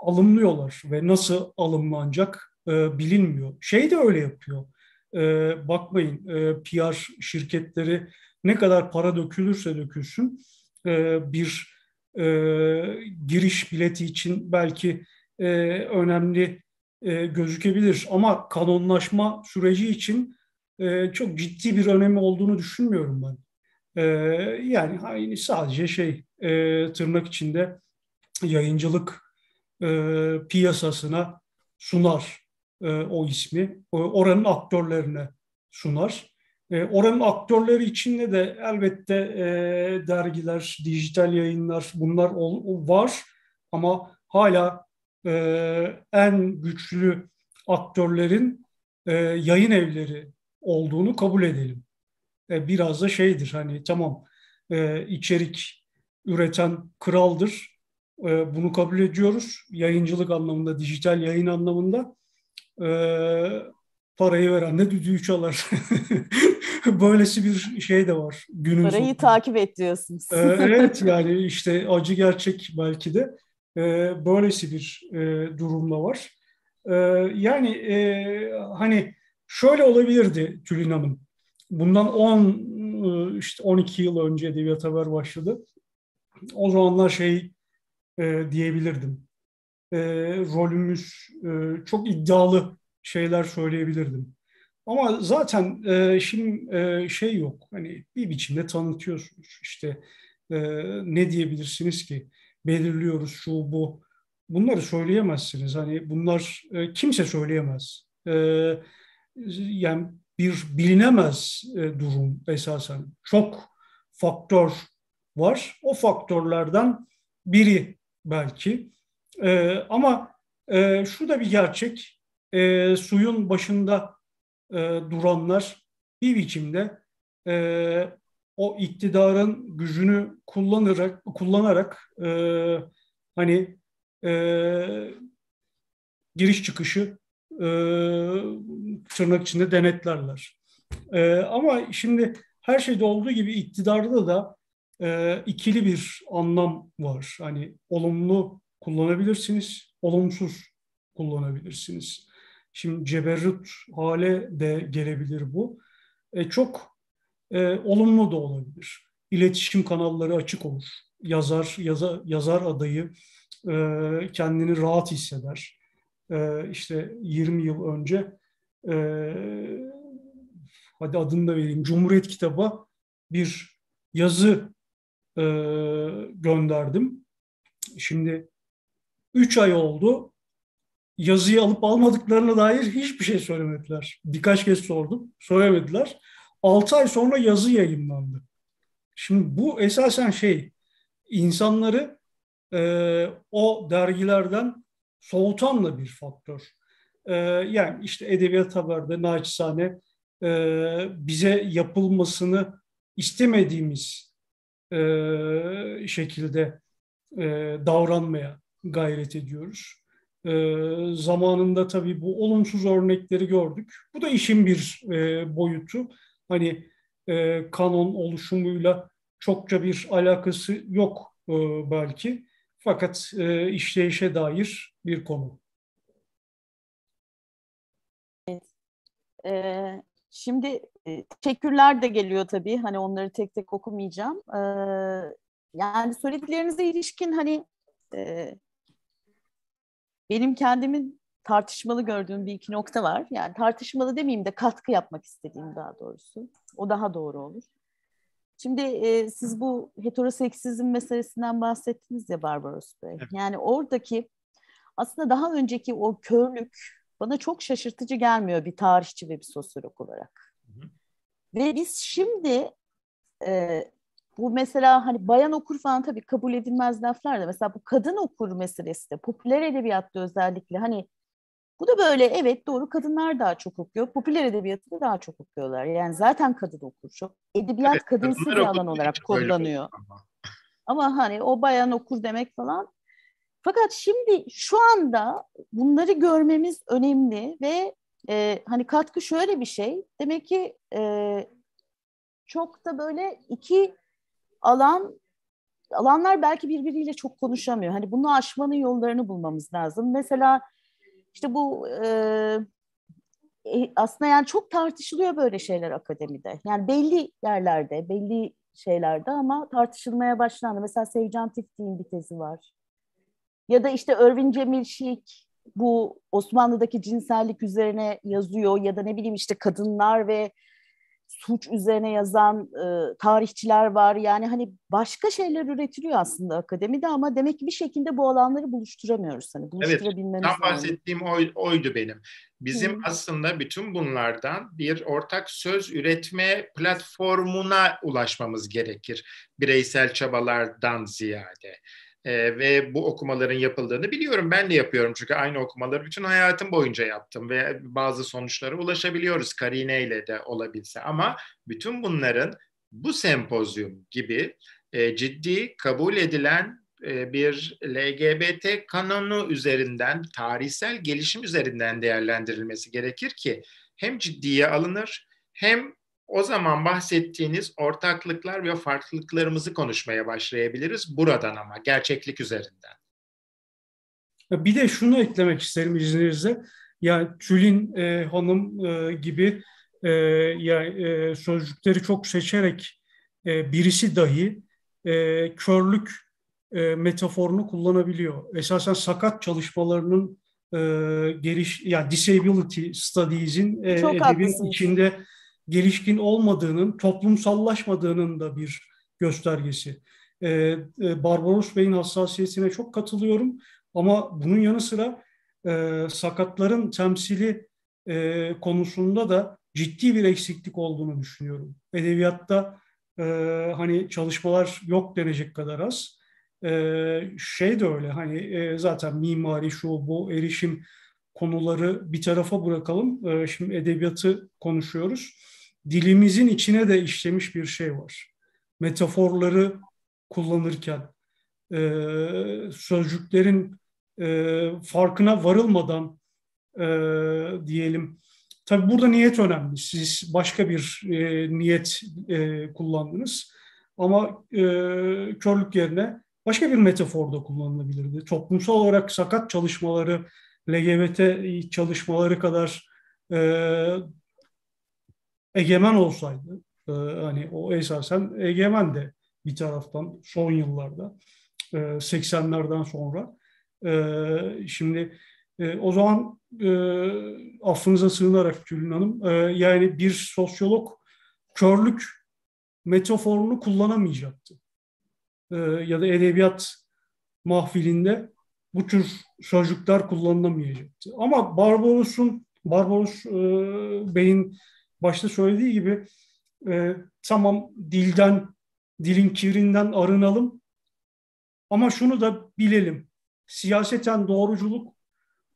alımlıyorlar ve nasıl alımlanacak e, bilinmiyor. Şey de öyle yapıyor. E, bakmayın e, PR şirketleri ne kadar para dökülürse dökülsün e, bir e, giriş bileti için belki e, önemli e, gözükebilir ama kanonlaşma süreci için e, çok ciddi bir önemi olduğunu düşünmüyorum ben. Ee, yani aynı sadece şey e, tırnak içinde yayıncılık e, piyasasına sunar e, o ismi. E, oranın aktörlerine sunar. E, oranın aktörleri içinde de elbette e, dergiler, dijital yayınlar bunlar ol, var ama hala e, en güçlü aktörlerin e, yayın evleri olduğunu kabul edelim. E, biraz da şeydir hani tamam e, içerik üreten kraldır. E, bunu kabul ediyoruz. Yayıncılık anlamında, dijital yayın anlamında e, parayı veren ne düdüğü çalar. Böylesi bir şey de var. Günün Parayı sonunda. takip et diyorsunuz. e, evet yani işte acı gerçek belki de. E, böylesi bir e, durumla var. E, yani e, hani şöyle olabilirdi Tülin Hanım bundan 10 e, işte 12 yıl önce Edebiyat Haber başladı. O zamanlar şey e, diyebilirdim. E, rolümüz e, çok iddialı şeyler söyleyebilirdim. Ama zaten e, şimdi e, şey yok. Hani bir biçimde tanıtıyorsunuz. İşte e, ne diyebilirsiniz ki? Belirliyoruz şu bu. Bunları söyleyemezsiniz. Hani bunlar e, kimse söyleyemez. E, yani bir bilinemez e, durum esasen. Çok faktör var. O faktörlerden biri belki. E, ama e, şu da bir gerçek. Suyun başında duranlar bir biçimde o iktidarın gücünü kullanarak kullanarak hani giriş çıkışı e, tırnak içinde denetlerler. E, ama şimdi her şeyde olduğu gibi iktidarda da e, ikili bir anlam var. Hani olumlu kullanabilirsiniz, olumsuz kullanabilirsiniz. Şimdi ceberrut hale de gelebilir bu. E, çok e, olumlu da olabilir. İletişim kanalları açık olur. Yazar, yaza, yazar adayı e, kendini rahat hisseder. Ee, işte 20 yıl önce e, hadi adını da vereyim Cumhuriyet kitaba bir yazı e, gönderdim. Şimdi 3 ay oldu. Yazıyı alıp almadıklarına dair hiçbir şey söylemediler. Birkaç kez sordum. Söylemediler. 6 ay sonra yazı yayınlandı. Şimdi bu esasen şey insanları e, o dergilerden soğutan da bir faktör. E, yani işte edebiyat haberde naçizane e, bize yapılmasını istemediğimiz e, şekilde e, davranmaya gayret ediyoruz. E, zamanında tabii bu olumsuz örnekleri gördük. Bu da işin bir e, boyutu. Hani e, kanon oluşumuyla çokça bir alakası yok e, belki fakat e, işleyişe dair bir konu. Evet. Ee, şimdi e, teşekkürler de geliyor tabii. Hani onları tek tek okumayacağım. Ee, yani söylediklerinize ilişkin hani e, benim kendimin tartışmalı gördüğüm bir iki nokta var. Yani tartışmalı demeyeyim de katkı yapmak istediğim daha doğrusu. O daha doğru olur. Şimdi e, siz bu heteroseksizm meselesinden bahsettiniz ya Barbaros Bey. Evet. Yani oradaki aslında daha önceki o körlük bana çok şaşırtıcı gelmiyor bir tarihçi ve bir sosyolog olarak. Hı hı. Ve biz şimdi e, bu mesela hani bayan okur falan tabii kabul edilmez laflar da mesela bu kadın okur meselesi de popüler edebiyatta özellikle hani bu da böyle evet doğru kadınlar daha çok okuyor. Popüler edebiyatı da daha çok okuyorlar. Yani zaten kadın okur çok. Edebiyat evet, kadınsı bir alan olarak şey kodlanıyor. Ama. ama hani o bayan okur demek falan. Fakat şimdi şu anda bunları görmemiz önemli ve e, hani katkı şöyle bir şey. Demek ki e, çok da böyle iki alan alanlar belki birbiriyle çok konuşamıyor. Hani bunu aşmanın yollarını bulmamız lazım. Mesela işte bu e, aslında yani çok tartışılıyor böyle şeyler akademide. Yani belli yerlerde, belli şeylerde ama tartışılmaya başlandı. Mesela Sevcan Tifti'nin bir tezi var. Ya da işte Örvin Cemil Şik bu Osmanlı'daki cinsellik üzerine yazıyor ya da ne bileyim işte kadınlar ve suç üzerine yazan e, tarihçiler var. Yani hani başka şeyler üretiliyor aslında akademide ama demek ki bir şekilde bu alanları buluşturamıyoruz. Hani buluşturabilmemiz evet, tam bahsettiğim oy, oydu benim. Bizim Hı. aslında bütün bunlardan bir ortak söz üretme platformuna ulaşmamız gerekir bireysel çabalardan ziyade. Ee, ve bu okumaların yapıldığını biliyorum. Ben de yapıyorum çünkü aynı okumaları bütün hayatım boyunca yaptım ve bazı sonuçlara ulaşabiliyoruz Karine ile de olabilse ama bütün bunların bu sempozyum gibi e, ciddi kabul edilen e, bir LGBT kanunu üzerinden, tarihsel gelişim üzerinden değerlendirilmesi gerekir ki hem ciddiye alınır hem o zaman bahsettiğiniz ortaklıklar ve farklılıklarımızı konuşmaya başlayabiliriz buradan ama gerçeklik üzerinden. E, bir de şunu eklemek isterim izninizle. Yani Tülin e, Hanım e, gibi e, ya e, sözcükleri çok seçerek e, birisi dahi e, körlük e, metaforunu kullanabiliyor. Esasen sakat çalışmalarının e, geliş ya yani disability studies'in e, edebiyat içinde gelişkin olmadığının, toplumsallaşmadığının da bir göstergesi. Ee, e, Barbaros Bey'in hassasiyetine çok katılıyorum ama bunun yanı sıra e, sakatların temsili e, konusunda da ciddi bir eksiklik olduğunu düşünüyorum. Edebiyatta hani çalışmalar yok denecek kadar az. şey de öyle hani zaten mimari şu bu erişim konuları bir tarafa bırakalım. şimdi edebiyatı konuşuyoruz dilimizin içine de işlemiş bir şey var. Metaforları kullanırken, e, sözcüklerin e, farkına varılmadan e, diyelim. Tabi burada niyet önemli. Siz başka bir e, niyet e, kullandınız ama e, körlük yerine başka bir metafor da kullanılabilirdi. Toplumsal olarak sakat çalışmaları, LGBT çalışmaları kadar e, egemen olsaydı e, hani o esasen egemen de bir taraftan son yıllarda e, 80'lerden sonra e, şimdi e, o zaman e, affınıza sığınarak Gülün Hanım e, yani bir sosyolog körlük metaforunu kullanamayacaktı. E, ya da edebiyat mahfilinde bu tür çocuklar kullanılamayacaktı. Ama Barbaros'un Barbaros e, Bey'in başta söylediği gibi e, tamam dilden, dilin kirinden arınalım ama şunu da bilelim. Siyaseten doğruculuk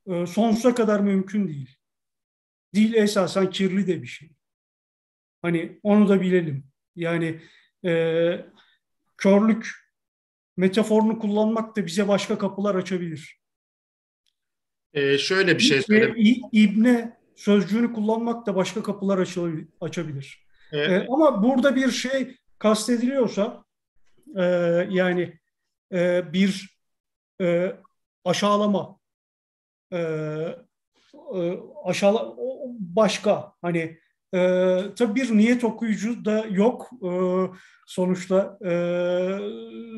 e, sonsuza kadar mümkün değil. Dil esasen kirli de bir şey. Hani onu da bilelim. Yani e, körlük metaforunu kullanmak da bize başka kapılar açabilir. E, şöyle bir şey söyleyeyim. İbne sözcüğünü kullanmak da başka kapılar açabilir. Evet. E, ama burada bir şey kastediliyorsa e, yani e, bir e, aşağılama e, e, aşağıla başka hani e, tabii bir niyet okuyucu da yok e, sonuçta e,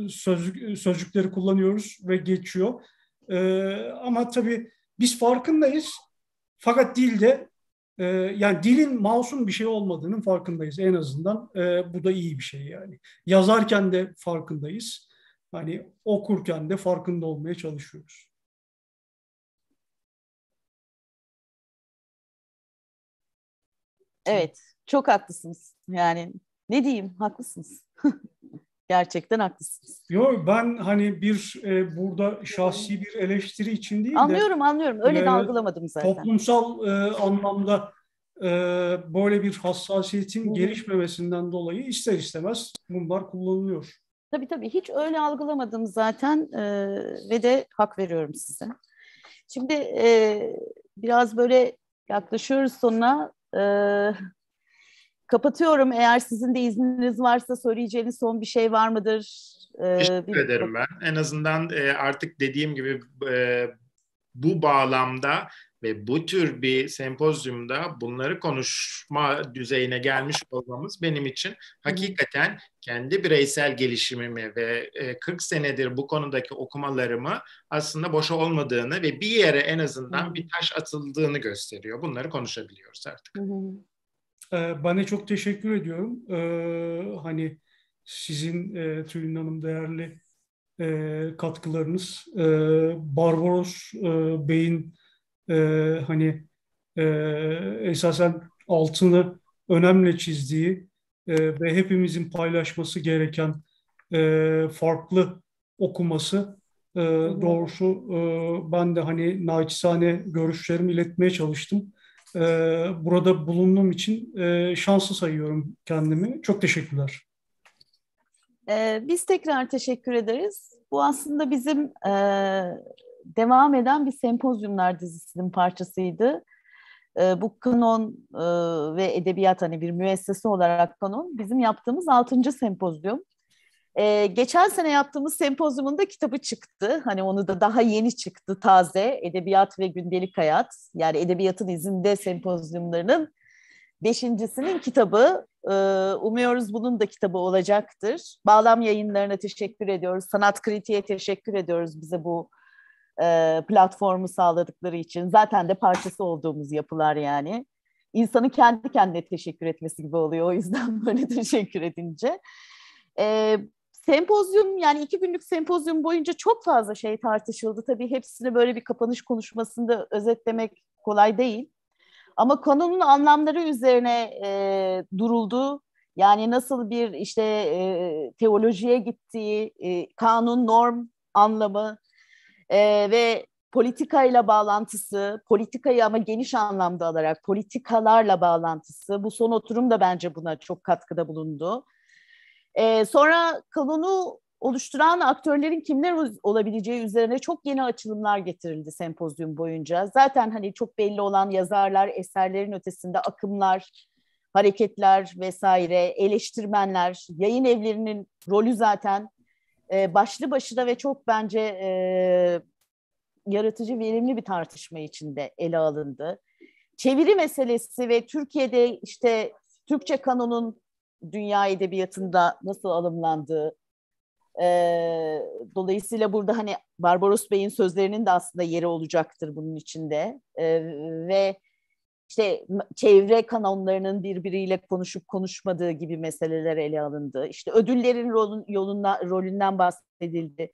sözcük, sözcükleri kullanıyoruz ve geçiyor e, ama tabii biz farkındayız fakat dilde e, yani dilin masum bir şey olmadığının farkındayız en azından. E, bu da iyi bir şey yani. Yazarken de farkındayız. Hani okurken de farkında olmaya çalışıyoruz. Evet, çok haklısınız. Yani ne diyeyim, haklısınız. Gerçekten haklısınız. Yok ben hani bir e, burada şahsi bir eleştiri için değil anlıyorum, de. Anlıyorum anlıyorum öyle e, de algılamadım zaten. Toplumsal e, anlamda e, böyle bir hassasiyetin Hı. gelişmemesinden dolayı ister istemez bunlar kullanılıyor. Tabii tabii hiç öyle algılamadım zaten e, ve de hak veriyorum size. Şimdi e, biraz böyle yaklaşıyoruz sonuna. E, Kapatıyorum. Eğer sizin de izniniz varsa söyleyeceğiniz son bir şey var mıdır? Ee, Teşekkür bir... ederim ben. En azından e, artık dediğim gibi e, bu bağlamda ve bu tür bir sempozyumda bunları konuşma düzeyine gelmiş olmamız benim için hakikaten kendi bireysel gelişimimi ve 40 e, senedir bu konudaki okumalarımı aslında boşa olmadığını ve bir yere en azından bir taş atıldığını gösteriyor. Bunları konuşabiliyoruz artık. Ee, Bana çok teşekkür ediyorum. Ee, hani sizin e, Tülin Hanım değerli e, katkılarınız. Ee, Barbaros e, Bey'in hani esasen altını önemli çizdiği ve hepimizin paylaşması gereken farklı okuması doğrusu ben de hani naçizane görüşlerimi iletmeye çalıştım e, burada bulunduğum için e, şanslı sayıyorum kendimi. Çok teşekkürler. Ee, biz tekrar teşekkür ederiz. Bu aslında bizim e, devam eden bir sempozyumlar dizisinin parçasıydı. E, bu Kanon e, ve Edebiyat hani bir müessese olarak Kanon bizim yaptığımız altıncı sempozyum. Ee, geçen sene yaptığımız sempozyumun kitabı çıktı. Hani onu da daha yeni çıktı taze. Edebiyat ve gündelik hayat. Yani edebiyatın izinde sempozyumlarının beşincisinin kitabı. Ee, umuyoruz bunun da kitabı olacaktır. Bağlam yayınlarına teşekkür ediyoruz. Sanat Kritiğe teşekkür ediyoruz bize bu e, platformu sağladıkları için. Zaten de parçası olduğumuz yapılar yani. İnsanın kendi kendine teşekkür etmesi gibi oluyor. O yüzden böyle teşekkür edince. E, Sempozyum yani iki günlük sempozyum boyunca çok fazla şey tartışıldı. Tabii hepsini böyle bir kapanış konuşmasında özetlemek kolay değil. Ama kanunun anlamları üzerine e, duruldu. Yani nasıl bir işte e, teolojiye gittiği, e, kanun, norm anlamı e, ve politikayla bağlantısı, politikayı ama geniş anlamda alarak politikalarla bağlantısı. Bu son oturum da bence buna çok katkıda bulundu. E, sonra kanunu oluşturan aktörlerin kimler olabileceği üzerine çok yeni açılımlar getirildi sempozyum boyunca. Zaten hani çok belli olan yazarlar, eserlerin ötesinde akımlar, hareketler vesaire, eleştirmenler, yayın evlerinin rolü zaten e, başlı başına ve çok bence e, yaratıcı, verimli bir tartışma içinde ele alındı. Çeviri meselesi ve Türkiye'de işte Türkçe kanunun dünya edebiyatında nasıl alımlandığı. E, dolayısıyla burada hani Barbaros Bey'in sözlerinin de aslında yeri olacaktır bunun içinde. E, ve işte çevre kanonlarının birbiriyle konuşup konuşmadığı gibi meseleler ele alındı. İşte ödüllerin rolün, yolundan, rolünden bahsedildi.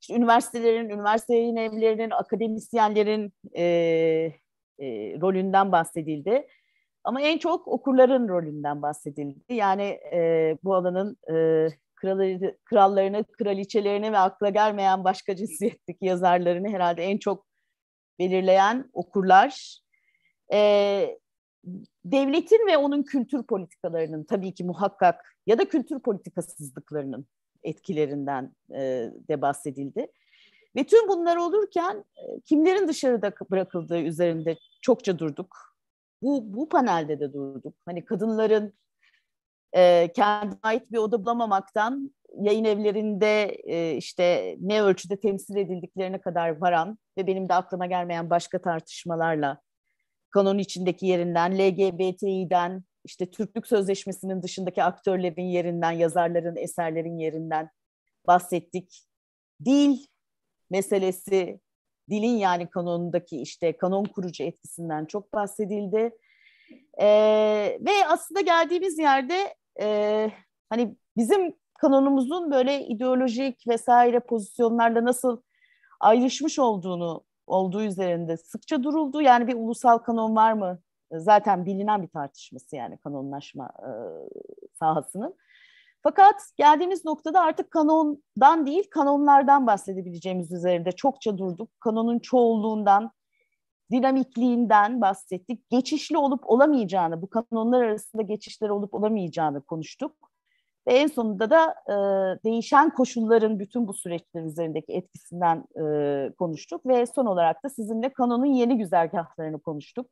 İşte üniversitelerin, üniversite yayın evlerinin, akademisyenlerin e, e, rolünden bahsedildi. Ama en çok okurların rolünden bahsedildi. Yani e, bu alanın e, kralı, krallarını, kraliçelerini ve akla gelmeyen başka cinsiyetteki yazarlarını herhalde en çok belirleyen okurlar. E, devletin ve onun kültür politikalarının tabii ki muhakkak ya da kültür politikasızlıklarının etkilerinden e, de bahsedildi. Ve tüm bunlar olurken e, kimlerin dışarıda bırakıldığı üzerinde çokça durduk bu, bu panelde de durduk. Hani kadınların e, kendine ait bir oda bulamamaktan yayın evlerinde e, işte ne ölçüde temsil edildiklerine kadar varan ve benim de aklıma gelmeyen başka tartışmalarla kanun içindeki yerinden, LGBTİ'den, işte Türklük Sözleşmesi'nin dışındaki aktörlerin yerinden, yazarların, eserlerin yerinden bahsettik. Dil meselesi dilin yani kanonundaki işte kanon kurucu etkisinden çok bahsedildi. E, ve aslında geldiğimiz yerde e, hani bizim kanonumuzun böyle ideolojik vesaire pozisyonlarla nasıl ayrışmış olduğunu olduğu üzerinde sıkça duruldu. Yani bir ulusal kanon var mı? Zaten bilinen bir tartışması yani kanonlaşma e, sahasının. Fakat geldiğimiz noktada artık kanondan değil kanonlardan bahsedebileceğimiz üzerinde çokça durduk. Kanonun çoğulluğundan, dinamikliğinden bahsettik. Geçişli olup olamayacağını, bu kanonlar arasında geçişler olup olamayacağını konuştuk. Ve en sonunda da e, değişen koşulların bütün bu süreçler üzerindeki etkisinden e, konuştuk. Ve son olarak da sizinle kanonun yeni güzergahlarını konuştuk.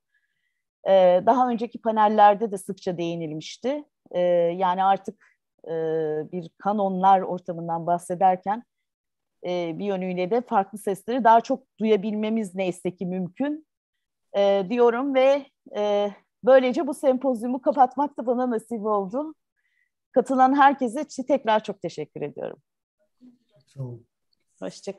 E, daha önceki panellerde de sıkça değinilmişti. E, yani artık e, bir kanonlar ortamından bahsederken e, bir yönüyle de farklı sesleri daha çok duyabilmemiz neyse ki mümkün e, diyorum ve böylece bu sempozyumu kapatmak da bana nasip oldu. Katılan herkese tekrar çok teşekkür ediyorum. Çok sağ Hoşçakalın.